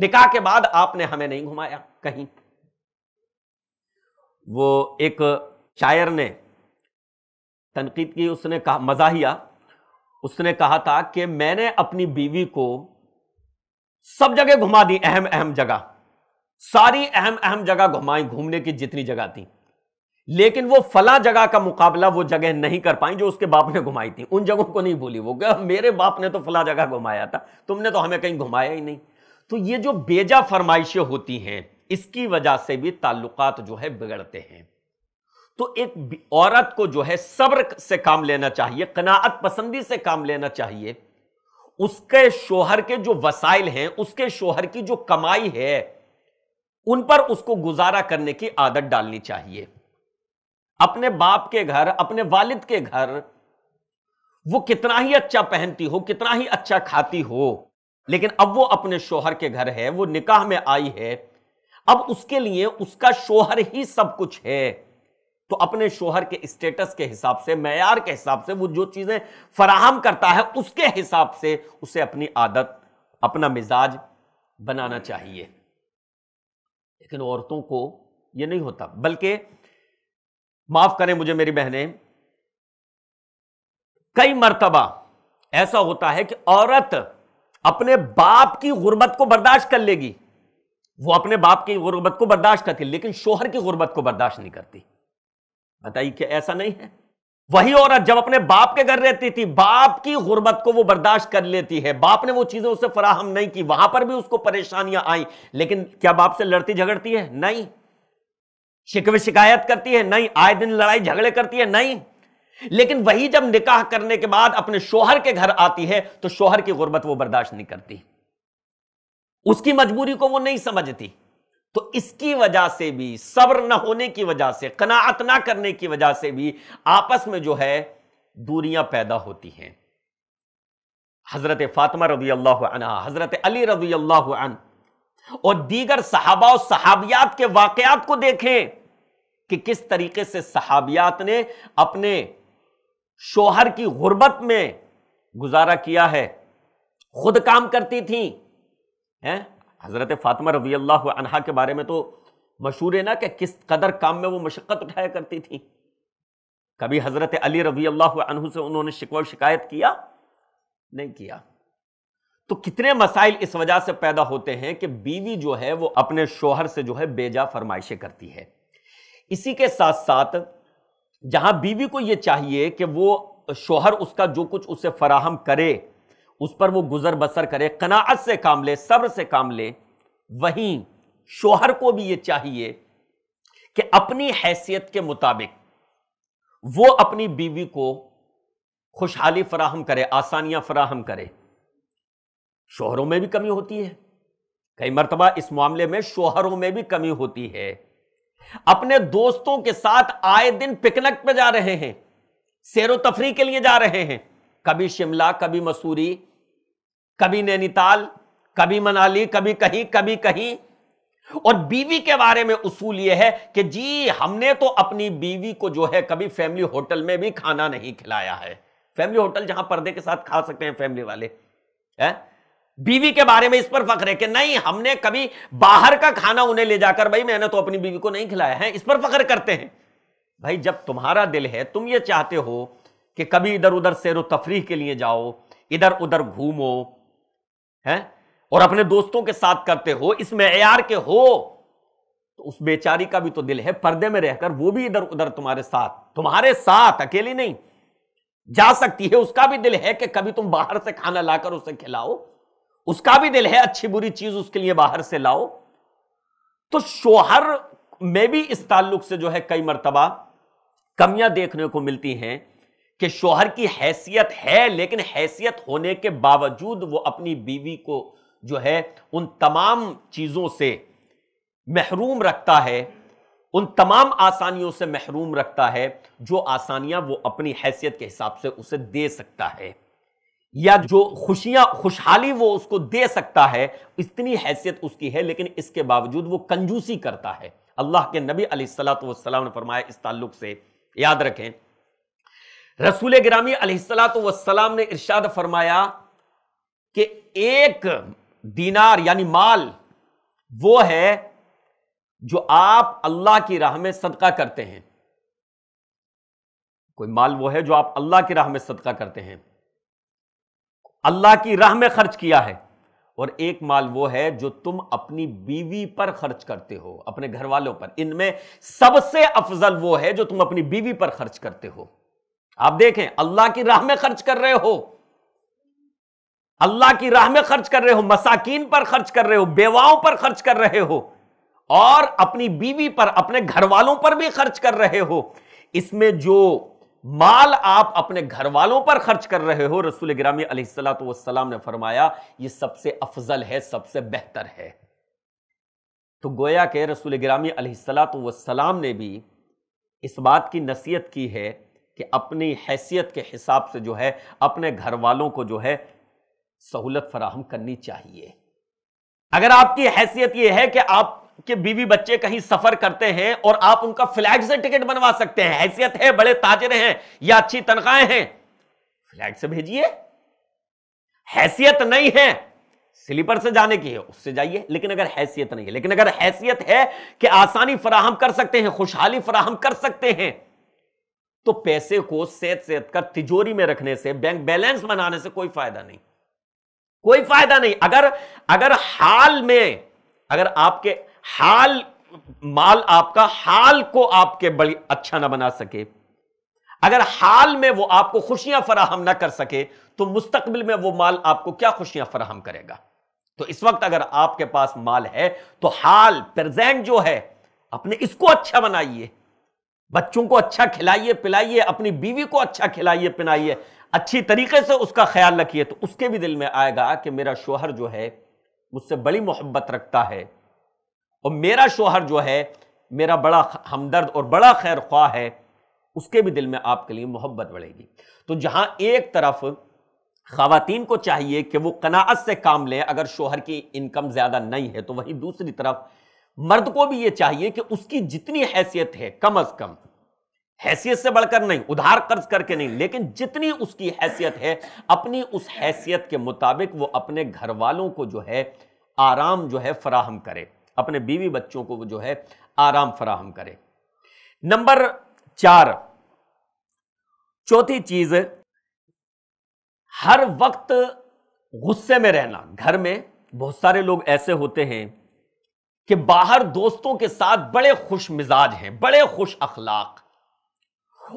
A: निकाह के बाद आपने हमें नहीं घुमाया कहीं वो एक शायर ने तनकीद की उसने कहा मजाहिया उसने कहा था कि मैंने अपनी बीवी को सब जगह घुमा दी अहम अहम जगह सारी अहम अहम जगह घुमाई घूमने की जितनी जगह थी लेकिन वो फला जगह का मुकाबला वो जगह नहीं कर पाई जो उसके बाप ने घुमाई थी उन जगहों को नहीं भूली वो क्या मेरे बाप ने तो फला जगह घुमाया था तुमने तो हमें कहीं घुमाया ही नहीं तो ये जो बेजा फरमाइशें होती हैं इसकी वजह से भी ताल्लुकात जो है बिगड़ते हैं तो एक औरत को जो है सब्र से काम लेना चाहिए कनात पसंदी से काम लेना चाहिए उसके शोहर के जो वसाइल हैं उसके शोहर की जो कमाई है उन पर उसको गुजारा करने की आदत डालनी चाहिए अपने बाप के घर अपने वालिद के घर वो कितना ही अच्छा पहनती हो कितना ही अच्छा खाती हो लेकिन अब वो अपने शोहर के घर है वो निकाह में आई है अब उसके लिए उसका शोहर ही सब कुछ है तो अपने शोहर के स्टेटस के हिसाब से मैार के हिसाब से वो जो चीज़ें फराहम करता है उसके हिसाब से उसे अपनी आदत अपना मिजाज बनाना चाहिए लेकिन औरतों को ये नहीं होता बल्कि माफ करें मुझे मेरी बहनें कई मर्तबा ऐसा होता है कि औरत अपने बाप की गुर्बत को बर्दाश्त कर लेगी वो अपने बाप की गुर्बत को बर्दाश्त करती लेकिन शोहर की गुर्बत को बर्दाश्त नहीं करती बताइए कि ऐसा नहीं है वही औरत जब अपने बाप के घर रहती थी बाप की गुर्बत को वो बर्दाश्त कर लेती है बाप ने वो चीजें उसे फराहम नहीं की वहां पर भी उसको परेशानियां आई लेकिन क्या बाप से लड़ती झगड़ती है नहीं शिकवे शिकायत करती है नहीं आए दिन लड़ाई झगड़े करती है नहीं लेकिन वही जब निकाह करने के बाद अपने शोहर के घर आती है तो शोहर की गुर्बत वो बर्दाश्त नहीं करती उसकी मजबूरी को वो नहीं समझती तो इसकी वजह से भी सब्र न होने की वजह से कनात ना करने की वजह से भी आपस में जो है दूरियां पैदा होती हैं हजरत फातिमा रजी अल्लाह हजरत अली रजी अल्लाह और दीगर सहाबा और सहाबियात के वाकयात को देखें कि किस तरीके से सहाबियात ने अपने शोहर की गुर्बत में गुजारा किया है खुद काम करती थी हैं हज़रत फातमा रवी अल्लाह के बारे में तो मशहूर है ना कि किस कदर काम में वो मशक्क़त उठाया करती थी कभी हज़रत अली रवी अल्लाह से उन्होंने शिकवा शिकायत किया नहीं किया तो कितने मसाइल इस वजह से पैदा होते हैं कि बीवी जो है वो अपने शोहर से जो है बेजा फरमाइशें करती है इसी के साथ साथ जहां बीवी को ये चाहिए कि वो शोहर उसका जो कुछ उसे फराहम करे उस पर वो गुजर बसर करे कनात से काम ले सब्र से काम ले वहीं शोहर को भी ये चाहिए कि अपनी हैसियत के मुताबिक वो अपनी बीवी को खुशहाली फराहम करे आसानियां फराहम करे शोहरों में भी कमी होती है कई मरतबा इस मामले में शोहरों में भी कमी होती है अपने दोस्तों के साथ आए दिन पिकनिक पे जा रहे हैं सैर तफरी के लिए जा रहे हैं कभी शिमला कभी मसूरी कभी नैनीताल कभी मनाली कभी कहीं कभी कहीं और बीवी के बारे में उसूल यह है कि जी हमने तो अपनी बीवी को जो है कभी फैमिली होटल में भी खाना नहीं खिलाया है फैमिली होटल जहां पर्दे के साथ खा सकते हैं फैमिली वाले है बीवी के बारे में इस पर फख्र है कि नहीं हमने कभी बाहर का खाना उन्हें ले जाकर भाई मैंने तो अपनी बीवी को नहीं खिलाया है इस पर फख्र करते हैं भाई जब तुम्हारा दिल है तुम ये चाहते हो कि कभी इधर उधर सैर तफरी के लिए जाओ इधर उधर घूमो हैं और अपने दोस्तों के साथ करते हो इस मैार के हो तो उस बेचारी का भी तो दिल है पर्दे में रहकर वो भी इधर उधर तुम्हारे साथ तुम्हारे साथ अकेली नहीं जा सकती है उसका भी दिल है कि कभी तुम बाहर से खाना लाकर उसे खिलाओ उसका भी दिल है अच्छी बुरी चीज उसके लिए बाहर से लाओ तो शोहर में भी इस ताल्लुक से जो है कई मरतबा कमियां देखने को मिलती हैं कि शोहर की हैसियत है लेकिन हैसियत होने के बावजूद वो अपनी बीवी को जो है उन तमाम चीज़ों से महरूम रखता है उन तमाम आसानियों से महरूम रखता है जो आसानियां वो अपनी हैसियत के हिसाब से उसे दे सकता है या जो खुशियां खुशहाली वो उसको दे सकता है इतनी हैसियत उसकी है लेकिन इसके बावजूद वो कंजूसी करता है अल्लाह के नबी सलात ने फरमाया इस ताल्लुक से याद रखें रसूल ग्रामी सलाम ने इरशाद फरमाया कि एक दीनार यानी माल वो है जो आप अल्लाह की राह में सदका करते हैं कोई माल वो है जो आप अल्लाह की राह में सदका करते हैं अल्लाह की राह में खर्च किया है और एक माल वो है जो तुम अपनी बीवी पर खर्च करते हो अपने घर वालों पर इनमें सबसे अफजल वो है जो तुम अपनी बीवी पर खर्च करते हो आप देखें अल्लाह की राह में खर्च कर रहे हो अल्लाह की राह में खर्च कर रहे हो मसाकीन पर खर्च कर रहे हो बेवाओं पर खर्च कर रहे हो और अपनी बीवी पर अपने घर वालों पर भी खर्च कर रहे हो इसमें जो माल आप अपने घर वालों पर खर्च कर रहे हो रसूल ग्रामी अलैहिस्सलाम ने फरमाया ये सबसे अफजल है सबसे बेहतर है तो गोया के रसूल ग्रामी अलैहिस्सलाम ने भी इस बात की नसीहत की है कि अपनी हैसियत के हिसाब से जो है अपने घर वालों को जो है सहूलत फराहम करनी चाहिए अगर आपकी हैसियत यह है कि आप कि बीवी बच्चे कहीं सफर करते हैं और आप उनका फ्लैट से टिकट बनवा सकते हैं हैसियत है बड़े ताजर हैं या अच्छी तनख्वाहें हैं फ्लैट से भेजिए हैसियत नहीं है स्लीपर से जाने की है उससे जाइए लेकिन अगर हैसियत नहीं है लेकिन अगर हैसियत है कि आसानी फराहम कर सकते हैं खुशहाली फराहम कर सकते हैं तो पैसे को सेहत सेहत कर तिजोरी में रखने से बैंक बैलेंस बनाने से कोई फायदा नहीं कोई फायदा नहीं अगर अगर हाल में अगर आपके हाल माल आपका हाल को आपके बड़ी अच्छा ना बना सके अगर हाल में वो आपको खुशियां फराहम ना कर सके तो मुस्तकबिल में वो माल आपको क्या खुशियां फराहम करेगा तो इस वक्त अगर आपके पास माल है तो हाल प्रेजेंट जो है अपने इसको अच्छा बनाइए बच्चों को अच्छा खिलाइए पिलाइए अपनी बीवी को अच्छा खिलाइए पिलाइए अच्छी तरीके से उसका ख्याल रखिए तो उसके भी दिल में आएगा कि मेरा शोहर जो है मुझसे बड़ी मोहब्बत रखता है और मेरा शोहर जो है मेरा बड़ा हमदर्द और बड़ा खैर ख्वाह है उसके भी दिल में आपके लिए मोहब्बत बढ़ेगी तो जहां एक तरफ खातन को चाहिए कि वो कनात से काम लें अगर शोहर की इनकम ज़्यादा नहीं है तो वहीं दूसरी तरफ मर्द को भी यह चाहिए कि उसकी जितनी हैसियत है कम अज कम हैसियत से बढ़कर नहीं उधार कर्ज करके नहीं लेकिन जितनी उसकी हैसियत है अपनी उस हैसियत के मुताबिक वो अपने घर वालों को जो है आराम जो है फराहम करे अपने बीवी बच्चों को जो है आराम फराहम करे नंबर चार चौथी चीज हर वक्त गुस्से में रहना घर में बहुत सारे लोग ऐसे होते हैं कि बाहर दोस्तों के साथ बड़े खुश मिजाज हैं बड़े खुश अखलाक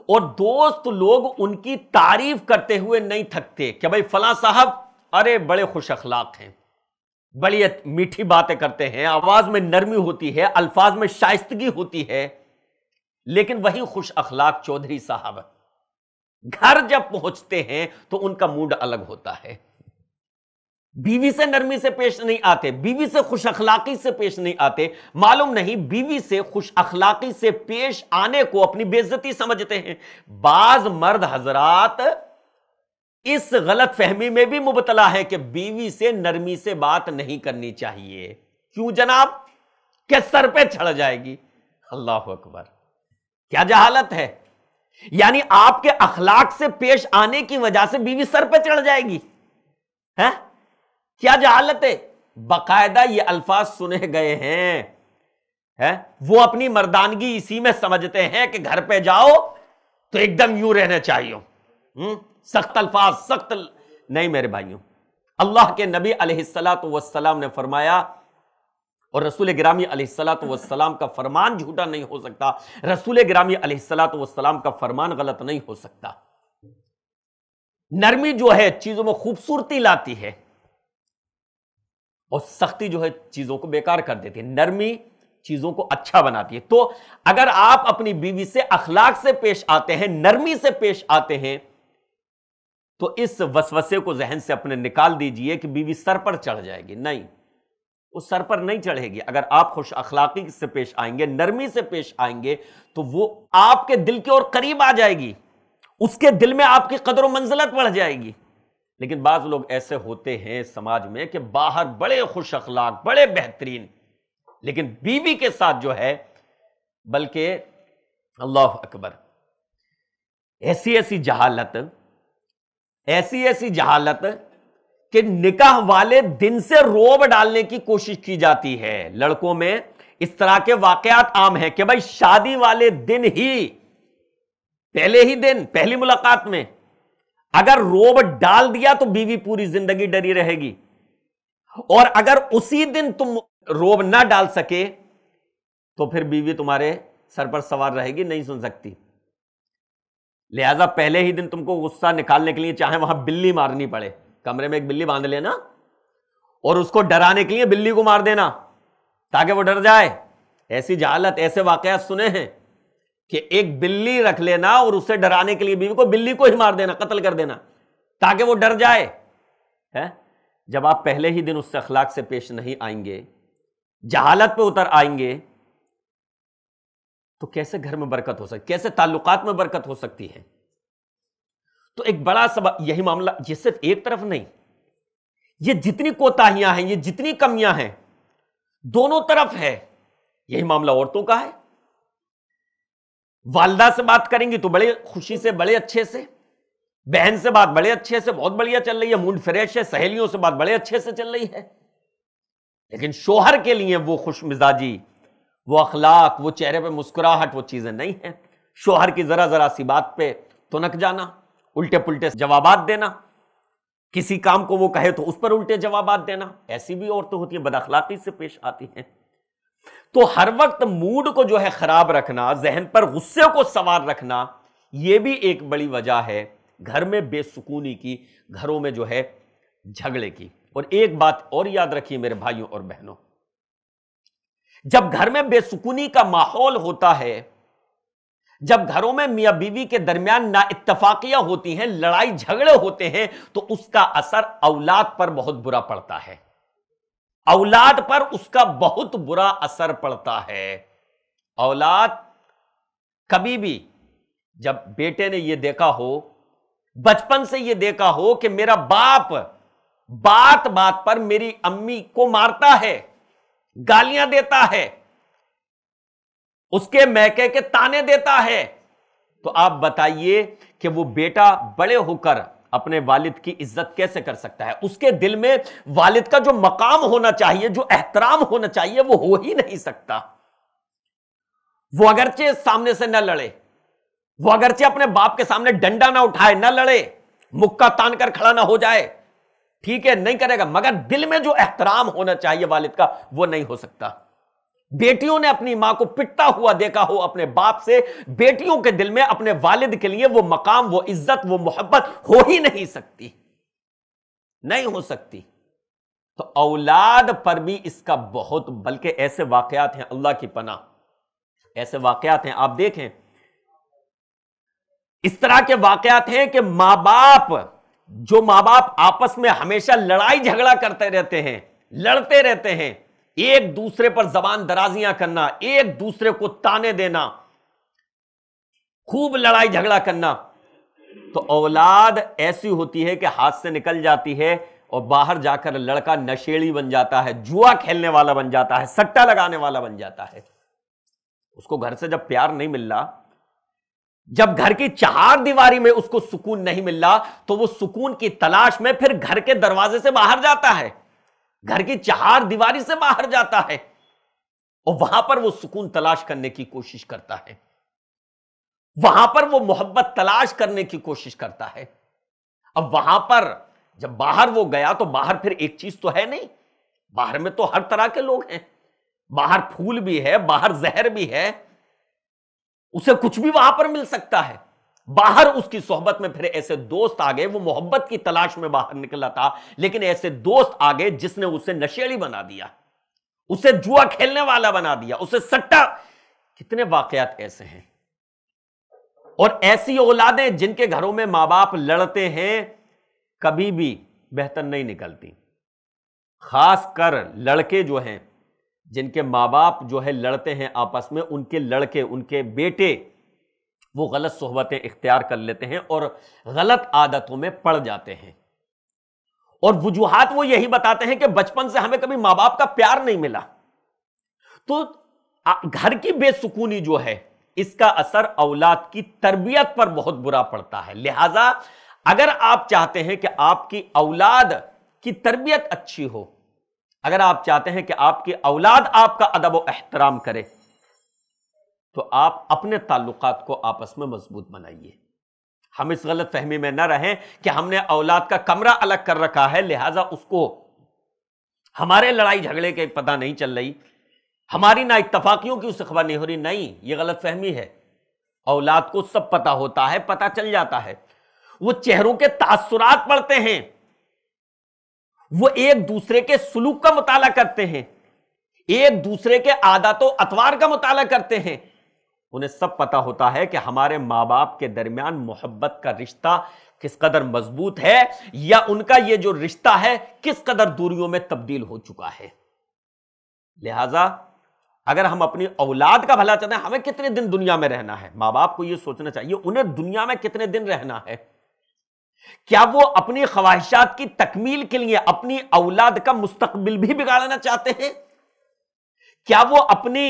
A: और दोस्त लोग उनकी तारीफ करते हुए नहीं थकते कि भाई फला साहब अरे बड़े खुश अखलाक हैं बड़ी मीठी बातें करते हैं आवाज में नरमी होती है अल्फाज में शाइस्तगी होती है लेकिन वही खुश अखलाक चौधरी साहब घर जब पहुंचते हैं तो उनका मूड अलग होता है बीवी से नरमी से पेश नहीं आते बीवी से खुश अखलाकी से पेश नहीं आते मालूम नहीं बीवी से खुश अखलाकी से पेश आने को अपनी बेजती समझते हैं बाज मर्द हजरात इस गलत फहमी में भी मुबतला है कि बीवी से नरमी से बात नहीं करनी चाहिए क्यों जनाब के सर पे छड़ जाएगी अल्लाह अकबर क्या जहालत है यानी आपके अखलाक से पेश आने की वजह से बीवी सर पे चढ़ जाएगी है क्या जहालत है बाकायदा ये अल्फाज सुने गए हैं है? वो अपनी मर्दानगी इसी में समझते हैं कि घर पे जाओ तो एकदम यूं रहना चाहिए हम्म? सख्त अल्फाज सख्त ल... नहीं मेरे भाइयों अल्लाह के नबी अलैहिस्सलाम ने फरमाया और रसूल ग्रामी अलैहिस्सलाम का फरमान झूठा नहीं हो सकता रसूल ग्रामी अलैहिस्सलाम का फरमान गलत नहीं हो सकता नरमी जो है चीजों में खूबसूरती लाती है और सख्ती जो है चीज़ों को बेकार कर देती है नरमी चीज़ों को अच्छा बनाती है तो अगर आप अपनी बीवी से अखलाक से पेश आते हैं नरमी से पेश आते हैं तो इस वसवसे को जहन से अपने निकाल दीजिए कि बीवी सर पर चढ़ जाएगी नहीं वो सर पर नहीं चढ़ेगी अगर आप खुश अखलाकी से पेश आएंगे नरमी से पेश आएंगे तो वो आपके दिल के और करीब आ जाएगी उसके दिल में आपकी कदर मंजिलत बढ़ जाएगी लेकिन बाज लोग ऐसे होते हैं समाज में कि बाहर बड़े खुश अखलाक बड़े बेहतरीन लेकिन बीवी के साथ जो है बल्कि अल्लाह अकबर ऐसी ऐसी जहालत ऐसी ऐसी जहालत कि निकाह वाले दिन से रोब डालने की कोशिश की जाती है लड़कों में इस तरह के वाकयात आम हैं कि भाई शादी वाले दिन ही पहले ही दिन पहली मुलाकात में अगर रोब डाल दिया तो बीवी पूरी जिंदगी डरी रहेगी और अगर उसी दिन तुम रोब ना डाल सके तो फिर बीवी तुम्हारे सर पर सवार रहेगी नहीं सुन सकती लिहाजा पहले ही दिन तुमको गुस्सा निकालने के लिए चाहे वहां बिल्ली मारनी पड़े कमरे में एक बिल्ली बांध लेना और उसको डराने के लिए बिल्ली को मार देना ताकि वो डर जाए ऐसी जालत ऐसे वाकयात सुने हैं कि एक बिल्ली रख लेना और उससे डराने के लिए बीवी को बिल्ली को ही मार देना कत्ल कर देना ताकि वो डर जाए है जब आप पहले ही दिन उससे अखलाक से पेश नहीं आएंगे जहालत पे उतर आएंगे तो कैसे घर में बरकत हो सकती कैसे ताल्लुकात में बरकत हो सकती है तो एक बड़ा सबक यही मामला ये सिर्फ एक तरफ नहीं ये जितनी कोताहियां हैं ये जितनी कमियां हैं दोनों तरफ है यही मामला औरतों का है वालदा से बात करेंगी तो बड़े खुशी से बड़े अच्छे से बहन से बात बड़े अच्छे से बहुत बढ़िया चल रही है मूड फ्रेश है सहेलियों से बात बड़े अच्छे से चल रही है लेकिन शोहर के लिए वो खुश मिजाजी वो अखलाक वो चेहरे पे मुस्कुराहट वो चीज़ें नहीं है शोहर की ज़रा ज़रा सी बात पे तुनक जाना उल्टे पुलटे जवाब देना किसी काम को वो कहे तो उस पर उल्टे जवाब देना ऐसी भी औरतें होती हैं बदखलाती से पेश आती हैं तो हर वक्त मूड को जो है खराब रखना जहन पर गुस्से को सवार रखना यह भी एक बड़ी वजह है घर में बेसुकूनी की घरों में जो है झगड़े की और एक बात और याद रखिए मेरे भाइयों और बहनों जब घर में बेसुकूनी का माहौल होता है जब घरों में मियाँ बीवी के दरमियान ना इतफाकियां होती हैं लड़ाई झगड़े होते हैं तो उसका असर औलाद पर बहुत बुरा पड़ता है औलाद पर उसका बहुत बुरा असर पड़ता है औलाद कभी भी जब बेटे ने यह देखा हो बचपन से यह देखा हो कि मेरा बाप बात बात पर मेरी अम्मी को मारता है गालियां देता है उसके मैके के ताने देता है तो आप बताइए कि वो बेटा बड़े होकर अपने वालिद की इज्जत कैसे कर सकता है उसके दिल में वालिद का जो मकाम होना चाहिए जो एहतराम होना चाहिए वो हो ही नहीं सकता वो अगरचे सामने से न लड़े वो अगरचे अपने बाप के सामने डंडा ना उठाए ना लड़े मुक्का तान कर खड़ा ना हो जाए ठीक है नहीं करेगा मगर दिल में जो एहतराम होना चाहिए वालिद का वो नहीं हो सकता बेटियों ने अपनी मां को पिटता हुआ देखा हो अपने बाप से बेटियों के दिल में अपने वालिद के लिए वो मकाम वो इज्जत वो मोहब्बत हो ही नहीं सकती नहीं हो सकती तो औलाद पर भी इसका बहुत बल्कि ऐसे वाकयात हैं अल्लाह की पना ऐसे वाकयात हैं आप देखें इस तरह के वाकयात हैं कि मां बाप जो मां बाप आपस में हमेशा लड़ाई झगड़ा करते रहते हैं लड़ते रहते हैं एक दूसरे पर जबान दराजियां करना एक दूसरे को ताने देना खूब लड़ाई झगड़ा करना तो औलाद ऐसी होती है कि हाथ से निकल जाती है और बाहर जाकर लड़का नशेड़ी बन जाता है जुआ खेलने वाला बन जाता है सट्टा लगाने वाला बन जाता है उसको घर से जब प्यार नहीं मिल रहा जब घर की चार दीवारी में उसको सुकून नहीं मिल रहा तो वो सुकून की तलाश में फिर घर के दरवाजे से बाहर जाता है घर की चार दीवारी से बाहर जाता है और वहां पर वो सुकून तलाश करने की कोशिश करता है वहां पर वो मोहब्बत तलाश करने की कोशिश करता है अब वहां पर जब बाहर वो गया तो बाहर फिर एक चीज तो है नहीं बाहर में तो हर तरह के लोग हैं बाहर फूल भी है बाहर जहर भी है उसे कुछ भी वहां पर मिल सकता है बाहर उसकी सोहबत में फिर ऐसे दोस्त आ गए वो मोहब्बत की तलाश में बाहर निकला था लेकिन ऐसे दोस्त आ गए जिसने उसे नशेड़ी बना दिया उसे जुआ खेलने वाला बना दिया उसे सट्टा कितने वाकयात ऐसे हैं और ऐसी औलादें जिनके घरों में मां बाप लड़ते हैं कभी भी बेहतर नहीं निकलती खासकर लड़के जो हैं जिनके मां बाप जो है लड़ते हैं आपस में उनके लड़के उनके बेटे वो गलत सोहबतें इख्तियार कर लेते हैं और गलत आदतों में पड़ जाते हैं और वजूहत वो यही बताते हैं कि बचपन से हमें कभी माँ बाप का प्यार नहीं मिला तो घर की बेसुकूनी जो है इसका असर औलाद की तरबियत पर बहुत बुरा पड़ता है लिहाजा अगर आप चाहते हैं कि आपकी औलाद की तरबियत अच्छी हो अगर आप चाहते हैं कि आपकी औलाद आपका अदब एहतराम करे तो आप अपने ताल्लुक को आपस में मजबूत बनाइए हम इस गलत फहमी में ना रहें कि हमने औलाद का कमरा अलग कर रखा है लिहाजा उसको हमारे लड़ाई झगड़े के पता नहीं चल रही हमारी ना इतफाकियों की उससे खबर नहीं हो रही नहीं ये गलत फहमी है औलाद को सब पता होता है पता चल जाता है वो चेहरों के तासुरात पढ़ते हैं वो एक दूसरे के सुलूक का मुताला करते हैं एक दूसरे के आदात अतवार का मुताला करते हैं उन्हें सब पता होता है कि हमारे माँ बाप के दरमियान मोहब्बत का रिश्ता किस कदर मजबूत है या उनका ये जो रिश्ता है किस कदर दूरियों में तब्दील हो चुका है लिहाजा अगर हम अपनी औलाद का भला चाहते हैं हमें कितने दिन दुनिया में रहना है माँ बाप को यह सोचना चाहिए उन्हें दुनिया में कितने दिन रहना है क्या वो अपनी ख्वाहिशात की तकमील के लिए अपनी औलाद का मुस्तकबिल भी बिगाड़ना चाहते हैं क्या वो अपनी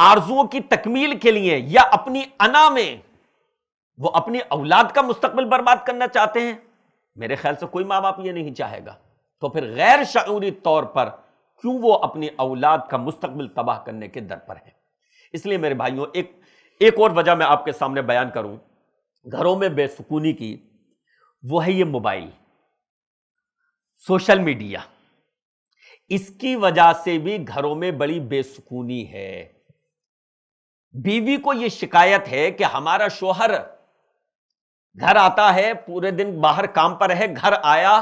A: आरजुओं की तकमील के लिए या अपनी अना में वो अपनी औलाद का मुस्तकबिल बर्बाद करना चाहते हैं मेरे ख्याल से कोई माँ बाप ये नहीं चाहेगा तो फिर गैर शूरी तौर पर क्यों वो अपनी औलाद का मुस्तकबिल तबाह करने के दर पर है इसलिए मेरे भाइयों एक एक और वजह मैं आपके सामने बयान करूं घरों में बेसुकूनी की वो है ये मोबाइल सोशल मीडिया इसकी वजह से भी घरों में बड़ी बेसुकूनी है बीवी को यह शिकायत है कि हमारा शोहर घर आता है पूरे दिन बाहर काम पर है घर आया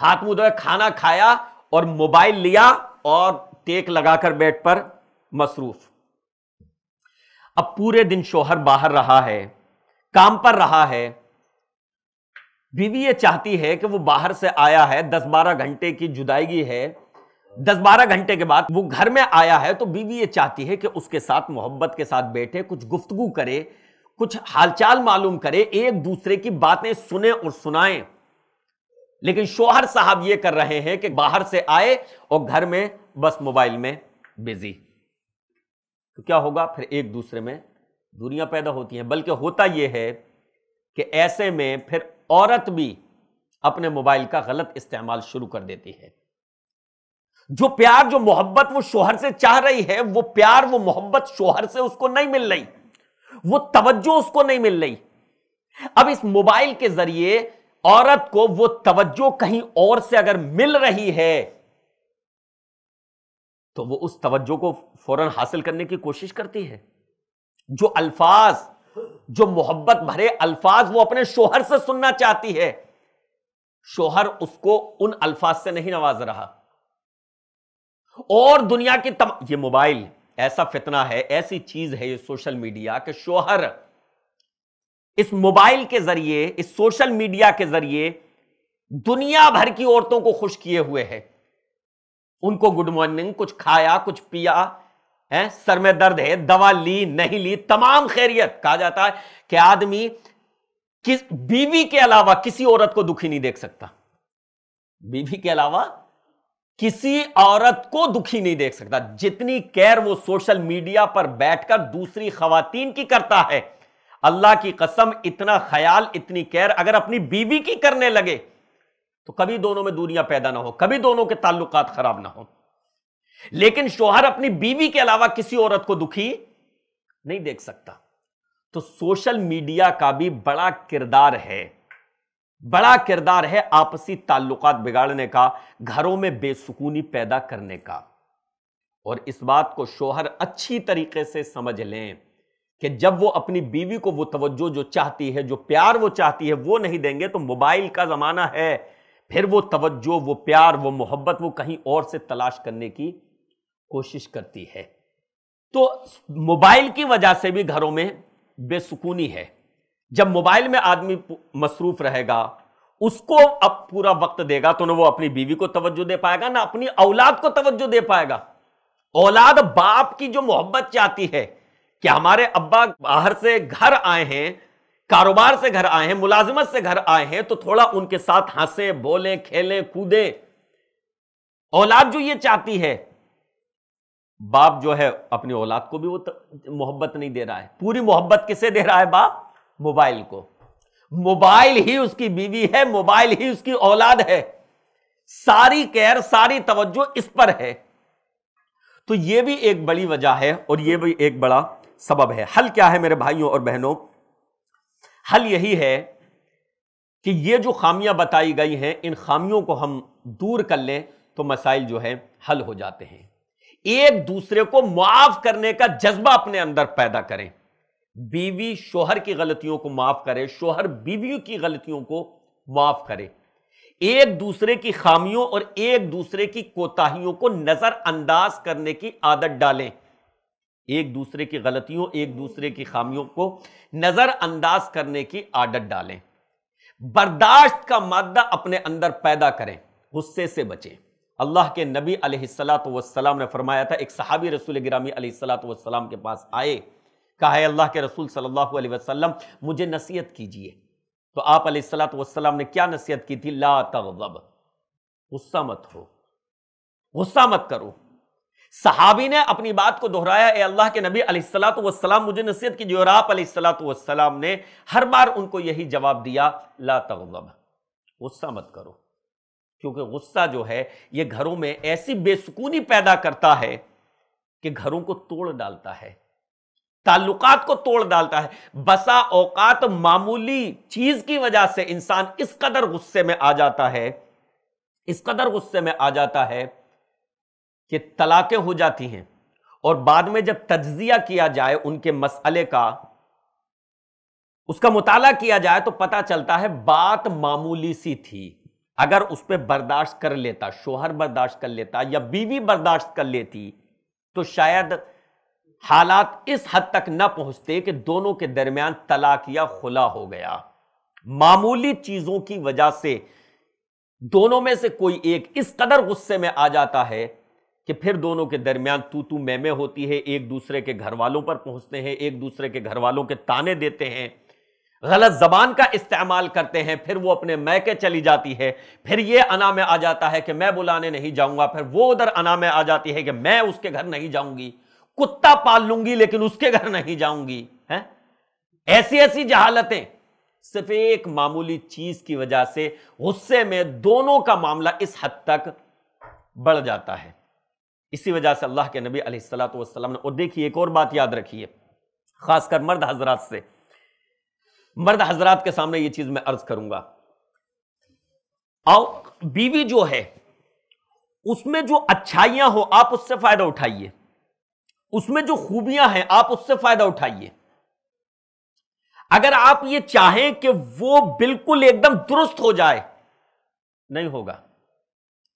A: हाथ मुंह धोए खाना खाया और मोबाइल लिया और टेक लगाकर बेड पर मसरूफ अब पूरे दिन शोहर बाहर रहा है काम पर रहा है बीवी ये चाहती है कि वो बाहर से आया है दस बारह घंटे की जुदाईगी है दस बारह घंटे के बाद वो घर में आया है तो बीवी ये चाहती है कि उसके साथ मोहब्बत के साथ बैठे कुछ गुफ्तगु करे कुछ हालचाल मालूम करे एक दूसरे की बातें सुने और सुनाए लेकिन शोहर साहब ये कर रहे हैं कि बाहर से आए और घर में बस मोबाइल में बिजी तो क्या होगा फिर एक दूसरे में दूरियां पैदा होती हैं बल्कि होता यह है कि ऐसे में फिर औरत भी अपने मोबाइल का गलत इस्तेमाल शुरू कर देती है जो प्यार जो मोहब्बत वो शोहर से चाह रही है वो प्यार वो मोहब्बत शोहर से उसको नहीं मिल रही वो तवज्जो उसको नहीं मिल रही अब इस मोबाइल के जरिए औरत को वो तवज्जो कहीं और से अगर मिल रही है तो वो उस तवज्जो को फौरन हासिल करने की कोशिश करती है जो अल्फाज जो मोहब्बत भरे अल्फाज वो अपने शोहर से सुनना चाहती है शोहर उसको उन अल्फाज से नहीं नवाज रहा और दुनिया की तम ये मोबाइल ऐसा फितना है ऐसी चीज है ये सोशल मीडिया के शोहर इस मोबाइल के जरिए इस सोशल मीडिया के जरिए दुनिया भर की औरतों को खुश किए हुए है उनको गुड मॉर्निंग कुछ खाया कुछ पिया है सर में दर्द है दवा ली नहीं ली तमाम खैरियत कहा जाता है कि आदमी किस बीवी के अलावा किसी औरत को दुखी नहीं देख सकता बीवी के अलावा किसी औरत को दुखी नहीं देख सकता जितनी केयर वो सोशल मीडिया पर बैठकर दूसरी खवातीन की करता है अल्लाह की कसम इतना ख्याल इतनी केयर अगर अपनी बीवी की करने लगे तो कभी दोनों में दूरियां पैदा ना हो कभी दोनों के ताल्लुक खराब ना हो लेकिन शोहर अपनी बीवी के अलावा किसी औरत को दुखी नहीं देख सकता तो सोशल मीडिया का भी बड़ा किरदार है बड़ा किरदार है आपसी ताल्लुकात बिगाड़ने का घरों में बेसुकूनी पैदा करने का और इस बात को शोहर अच्छी तरीके से समझ लें कि जब वो अपनी बीवी को वो तवज्जो जो चाहती है जो प्यार वो चाहती है वो नहीं देंगे तो मोबाइल का ज़माना है फिर वो तवज्जो वो प्यार वो मोहब्बत वो कहीं और से तलाश करने की कोशिश करती है तो मोबाइल की वजह से भी घरों में बेसुकूनी है जब मोबाइल में आदमी मसरूफ रहेगा उसको अब पूरा वक्त देगा तो ना वो अपनी बीवी को तवज्जो दे पाएगा ना अपनी औलाद को तवज्जो दे पाएगा औलाद बाप की जो मोहब्बत चाहती है कि हमारे अब्बा बाहर से घर आए हैं कारोबार से घर आए हैं मुलाजिमत से घर आए हैं तो थोड़ा उनके साथ हंसे बोले खेले कूदे औलाद जो ये चाहती है बाप जो है अपनी औलाद को भी वो मोहब्बत नहीं दे रहा है पूरी मोहब्बत किसे दे रहा है बाप मोबाइल को मोबाइल ही उसकी बीवी है मोबाइल ही उसकी औलाद है सारी केयर सारी तवज्जो इस पर है तो यह भी एक बड़ी वजह है और यह भी एक बड़ा सबब है हल क्या है मेरे भाइयों और बहनों हल यही है कि ये जो खामियां बताई गई हैं इन खामियों को हम दूर कर लें तो मसाइल जो है हल हो जाते हैं एक दूसरे को मुआफ करने का जज्बा अपने अंदर पैदा करें बीवी शोहर की गलतियों को माफ करे शोहर बीवी की गलतियों को माफ करे एक दूसरे की खामियों और एक दूसरे की कोताहियों को नजरअंदाज करने की आदत डालें एक दूसरे की गलतियों एक दूसरे की खामियों को नजरअंदाज करने की आदत डालें बर्दाश्त का मादा अपने अंदर पैदा करें गुस्से से बचें अल्लाह के नबी अलैहिस्सलाम ने फरमाया था एक सहाबी रसूल गिरामी अलैहिस्सलाम के पास आए कहा है अल्लाह के रसूल सल्लल्लाहु अलैहि वसल्लम मुझे नसीहत कीजिए तो आप सलाम ने क्या नसीहत की थी ला तब गुस्सा मत हो गुस्सा मत करो सहाबी ने अपनी बात को दोहराया ए अल्लाह के नबी अलैहिस्सलाम मुझे नसीहत कीजिए और आप अलैहिस्सलाम ने हर बार उनको यही जवाब दिया ला तब गुस्सा मत करो क्योंकि गुस्सा जो है यह घरों में ऐसी बेसुकूनी पैदा करता है कि घरों को तोड़ डालता है ताल्लुकात को तोड़ डालता है बसा औकात मामूली चीज की वजह से इंसान इस कदर गुस्से में आ जाता है इस कदर गुस्से में आ जाता है कि तलाकें हो जाती हैं और बाद में जब तजिया किया जाए उनके मसले का उसका मुताला किया जाए तो पता चलता है बात मामूली सी थी अगर उस पर बर्दाश्त कर लेता शोहर बर्दाश्त कर लेता या बीवी बर्दाश्त कर लेती तो शायद हालात इस हद तक न पहुंचते कि दोनों के दरमियान तलाक या खुला हो गया मामूली चीजों की वजह से दोनों में से कोई एक इस कदर गुस्से में आ जाता है कि फिर दोनों के दरमियान तू तू मैमे होती है एक दूसरे के घर वालों पर पहुंचते हैं एक दूसरे के घर वालों के ताने देते हैं गलत जबान का इस्तेमाल करते हैं फिर वो अपने मैके चली जाती है फिर ये अना में आ जाता है कि मैं बुलाने नहीं जाऊंगा फिर वो उधर अना में आ जाती है कि मैं उसके घर नहीं जाऊंगी कुत्ता पाल लूंगी लेकिन उसके घर नहीं जाऊंगी है ऐसी ऐसी जहालतें सिर्फ एक मामूली चीज की वजह से गुस्से में दोनों का मामला इस हद तक बढ़ जाता है इसी वजह से अल्लाह के नबी अलैहिस्सलाम ने और देखिए एक और बात याद रखिए खासकर मर्द हजरात से मर्द हजरात के सामने यह चीज मैं अर्ज करूंगा आओ, बीवी जो है उसमें जो अच्छाइयां हो आप उससे फायदा उठाइए उसमें जो खूबियां हैं आप उससे फायदा उठाइए अगर आप ये चाहें कि वो बिल्कुल एकदम दुरुस्त हो जाए नहीं होगा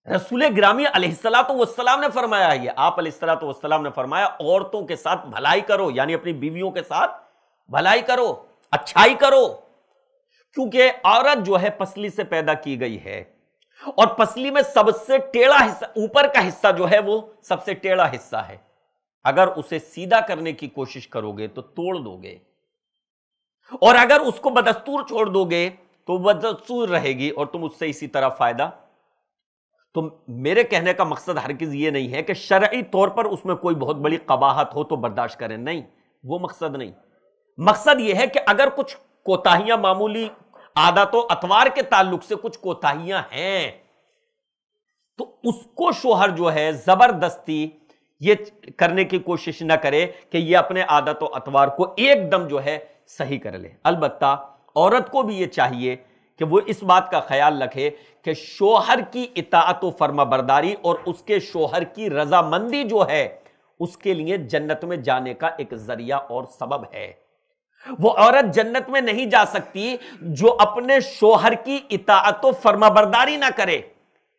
A: रसूल ग्रामी अलैहिस्सलाम ने फरमाया ये आप अलैहिस्सलाम ने फरमाया औरतों के साथ भलाई करो यानी अपनी बीवियों के साथ भलाई करो अच्छाई करो क्योंकि औरत जो है पसली से पैदा की गई है और पसली में सबसे टेढ़ा हिस्सा ऊपर का हिस्सा जो है वो सबसे टेढ़ा हिस्सा है अगर उसे सीधा करने की कोशिश करोगे तो तोड़ दोगे और अगर उसको बदस्तूर छोड़ दोगे तो बदस्तूर रहेगी और तुम उससे इसी तरह फायदा तो मेरे कहने का मकसद हर किस ये नहीं है कि शर्य तौर पर उसमें कोई बहुत बड़ी कबाहत हो तो बर्दाश्त करें नहीं वो मकसद नहीं मकसद यह है कि अगर कुछ कोताहियां मामूली आदतों अतवार के ताल्लुक से कुछ कोताहियां हैं तो उसको शोहर जो है जबरदस्ती ये करने की कोशिश ना करे कि ये अपने आदत व अतवार को एकदम जो है सही कर ले अलबत् औरत को भी ये चाहिए कि वो इस बात का ख्याल रखे कि शोहर की इतात व फर्माबरदारी और उसके शोहर की रजामंदी जो है उसके लिए जन्नत में जाने का एक जरिया और सबब है वो औरत जन्नत में नहीं जा सकती जो अपने शोहर की इतात व फर्मा बरदारी ना करे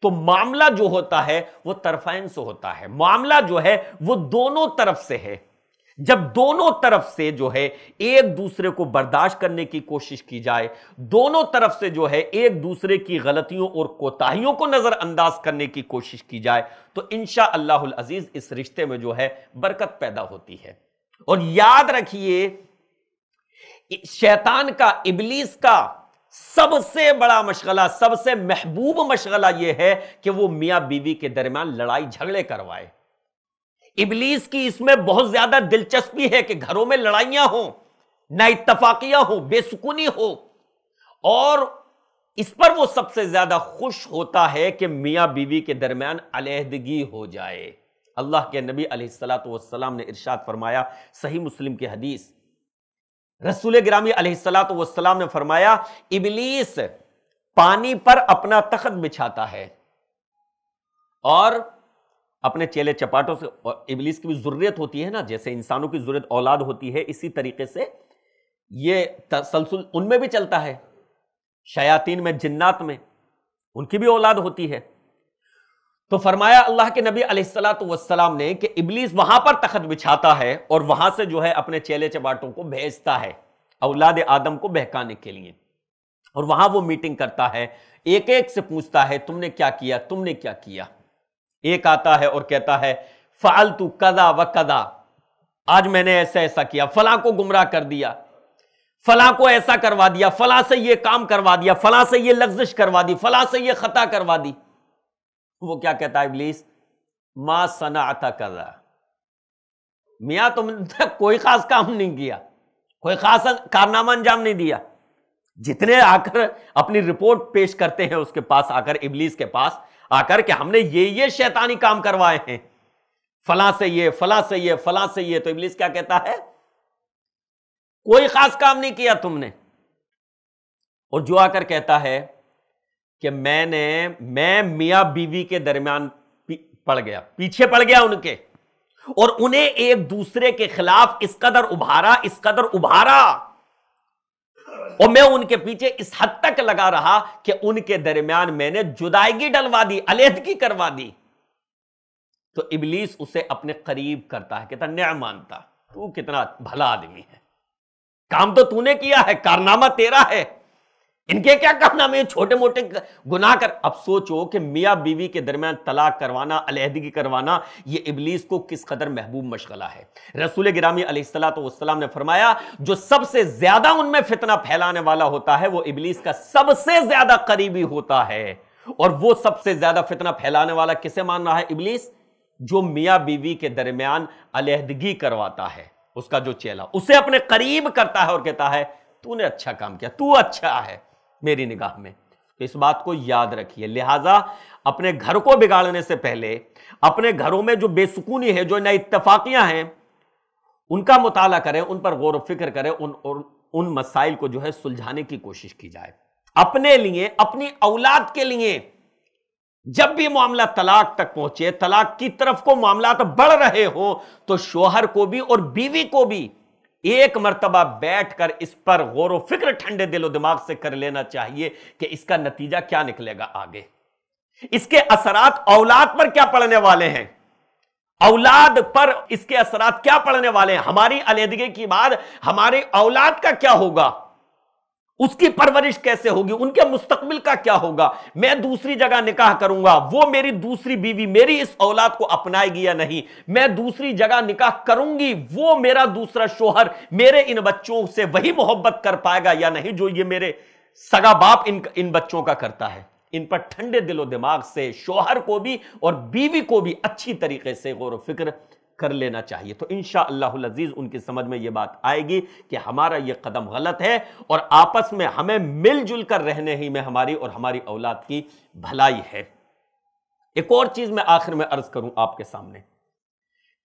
A: तो मामला जो होता है वो तरफाइन से होता है मामला जो है वो दोनों तरफ से है जब दोनों तरफ से जो है एक दूसरे को बर्दाश्त करने की कोशिश की जाए दोनों तरफ से जो है एक दूसरे की गलतियों और कोताहियों को नज़रअंदाज करने की कोशिश की जाए तो इन अजीज़ इस रिश्ते में जो है बरकत पैदा होती है और याद रखिए शैतान का इबलीस का सबसे बड़ा मशगला सबसे महबूब मशगला यह है कि वो मियां बीवी के दरमियान लड़ाई झगड़े करवाए इबलीस की इसमें बहुत ज्यादा दिलचस्पी है कि घरों में लड़ाइयां हों ना इतफाकियां हो बेसुकूनी हो और इस पर वो सबसे ज्यादा खुश होता है कि मियां बीवी के दरमियान अलहदगी हो जाए अल्लाह के नबी सलाम ने इरशाद फरमाया सही मुस्लिम की हदीस रसूल ग्रामी अलैहिस्सलात वसलाम ने फरमाया इबलीस पानी पर अपना तखत बिछाता है और अपने चेले चपाटों से और इबलीस की भी ज़रूरत होती है ना जैसे इंसानों की ज़रूरत औलाद होती है इसी तरीके से ये तसलसल उनमें भी चलता है शयातीन में जिन्नात में उनकी भी औलाद होती है तो फरमाया अल्लाह के नबी अलैहिस्सलाम ने कि इबलीस वहां पर तखत बिछाता है और वहां से जो है अपने चेले चबाटों को भेजता है औलाद आदम को बहकाने के लिए और वहां वो मीटिंग करता है एक एक से पूछता है तुमने क्या किया तुमने क्या किया एक आता है और कहता है फालतू कदा व कदा आज मैंने ऐसा ऐसा किया फला को गुमराह कर दिया फला को ऐसा करवा दिया फला से ये काम करवा दिया फला से ये लफ्जिश करवा दी फला से ये खता करवा दी वो क्या कहता है इबलीस माँ सना कर रहा मियाँ तुमने कोई खास काम नहीं किया कोई खास कारनामा अंजाम नहीं दिया जितने आकर अपनी रिपोर्ट पेश करते हैं उसके पास आकर इबलीस के पास आकर के हमने ये ये शैतानी काम करवाए हैं फला से ये फला से ये फला से ये तो इबलीस क्या कहता है कोई खास काम नहीं किया तुमने और जो आकर कहता है कि मैंने मैं मियाँ बीवी के दरमियान पड़ गया पीछे पड़ गया उनके और उन्हें एक दूसरे के खिलाफ इस कदर उभारा इस कदर उभारा और मैं उनके पीछे इस हद तक लगा रहा कि उनके दरमियान मैंने जुदाईगी डलवा दी अलहदगी करवा दी तो इबलीस उसे अपने करीब करता है कितना न्याय मानता तू कितना भला आदमी है काम तो तूने किया है कारनामा तेरा है इनके क्या कहना में छोटे मोटे गुनाह कर अब सोचो कि मियाँ बीवी के दरमियान तलाक करवाना अलहदगी करवाना ये इबलीस को किस कदर महबूब मशगला है रसूल गिरामी अलैहिस्सलाम ने फरमाया जो सबसे ज्यादा उनमें फितना फैलाने वाला होता है वो इबलीस का सबसे ज्यादा करीबी होता है और वो सबसे ज्यादा फितना फैलाने वाला किसे मान रहा है इबलीस जो मियाँ बीवी के दरमियान अलहदगी करवाता है उसका जो चेला उसे अपने करीब करता है और कहता है तूने अच्छा काम किया तू अच्छा है मेरी निगाह में तो इस बात को याद रखिए लिहाजा अपने घर को बिगाड़ने से पहले अपने घरों में जो बेसुकूनी है जो नई इतफाकियां हैं उनका मुताला करें उन पर गौर फिक्र करें उन उन मसाइल को जो है सुलझाने की कोशिश की जाए अपने लिए अपनी औलाद के लिए जब भी मामला तलाक तक पहुंचे तलाक की तरफ को मामला तो बढ़ रहे हो तो शोहर को भी और बीवी को भी एक मरतबा बैठकर इस पर गौर व फिक्र ठंडे दिलो दिमाग से कर लेना चाहिए कि इसका नतीजा क्या निकलेगा आगे इसके असरात औलाद पर क्या पड़ने वाले हैं औलाद पर इसके असरात क्या पड़ने वाले हैं हमारी अलीदगी की बात हमारे औलाद का क्या होगा उसकी परवरिश कैसे होगी उनके मुस्तकबिल का क्या होगा मैं दूसरी जगह निकाह करूंगा वो मेरी दूसरी बीवी मेरी इस औलाद को अपनाएगी या नहीं मैं दूसरी जगह निकाह करूंगी वो मेरा दूसरा शोहर मेरे इन बच्चों से वही मोहब्बत कर पाएगा या नहीं जो ये मेरे सगा बाप इन इन बच्चों का करता है इन पर ठंडे दिलो दिमाग से शोहर को भी और बीवी को भी अच्छी तरीके से गौर फिक्र कर लेना चाहिए तो इन शजीज उनकी समझ में यह बात आएगी कि हमारा यह कदम गलत है और आपस में हमें मिलजुल कर रहने ही में हमारी और हमारी औलाद की भलाई है एक और चीज मैं आखिर में अर्ज करूं आपके सामने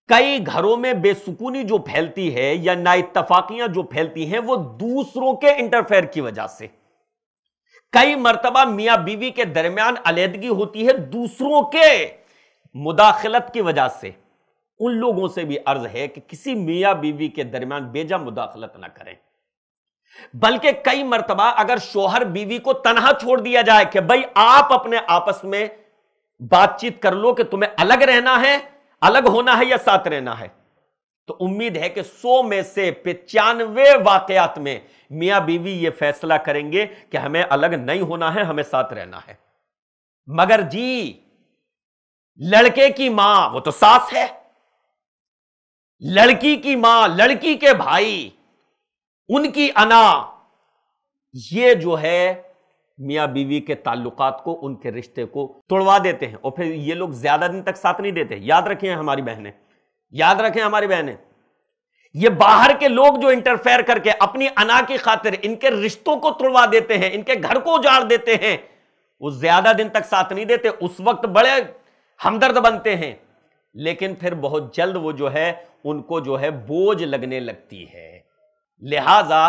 A: कई घरों में बेसुकूनी जो फैलती है या नाइतफाकियां जो फैलती हैं वो दूसरों के इंटरफेयर की वजह से कई मरतबा मियाँ बीवी के दरमियान अलीहदगी होती है दूसरों के मुदाखलत की वजह से उन लोगों से भी अर्ज है कि किसी मियाँ बीवी के दरमियान बेजा मुदाखलत ना करें बल्कि कई मरतबा अगर शोहर बीवी को तनहा छोड़ दिया जाए कि भाई आप अपने आपस में बातचीत कर लो कि तुम्हें अलग रहना है अलग होना है या साथ रहना है तो उम्मीद है कि 100 में से पचानवे वाकयात में मियाँ बीवी यह फैसला करेंगे कि हमें अलग नहीं होना है हमें साथ रहना है मगर जी लड़के की मां वो तो सास है लड़की की मां लड़की के भाई उनकी अना ये जो है मियाँ बीवी के ताल्लुकात को उनके रिश्ते को तोड़वा देते हैं और फिर ये लोग ज्यादा दिन तक साथ नहीं देते याद रखें हमारी बहनें याद रखें हमारी बहनें ये बाहर के लोग जो इंटरफेयर करके अपनी अना की खातिर इनके रिश्तों को तोड़वा देते हैं इनके घर को उजाड़ देते हैं वो ज्यादा दिन तक साथ नहीं देते उस वक्त बड़े हमदर्द बनते हैं लेकिन फिर बहुत जल्द वो जो है उनको जो है बोझ लगने लगती है लिहाजा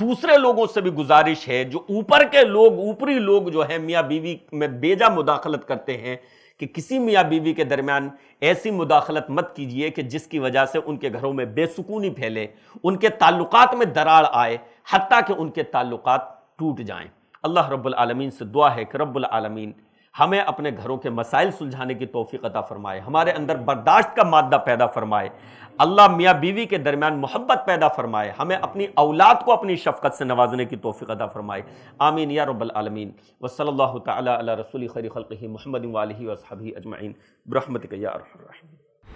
A: दूसरे लोगों से भी गुजारिश है जो ऊपर के लोग ऊपरी लोग जो है मियाँ बीवी में बेजा मुदाखलत करते हैं कि किसी मियाँ बीवी के दरमियान ऐसी मुदाखलत मत कीजिए कि जिसकी वजह से उनके घरों में बेसुकूनी फैले उनके ताल्लुकात में दरार आए हती कि उनके ताल्लुकात टूट जाएं अल्लाह रब्बुल रबालमीन से दुआ है कि रब्बुल रबालमीन हमें अपने घरों के मसाइल सुलझाने की तोफ़ी अदा फ़रमाए हमारे अंदर बर्दाश्त का मादा पैदा फ़रमाए अल्लाह मियाँ बीवी के दरमियान मोहब्बत पैदा फ़रमाए हमें अपनी औलाद को अपनी शफकत से नवाजने की तोफ़ी अदा फ़रमाए आमीन या रबालमीन वसल्ला तसूल रसूल खरी खल महमद वाली वसहबी अजमाइन बरहमत या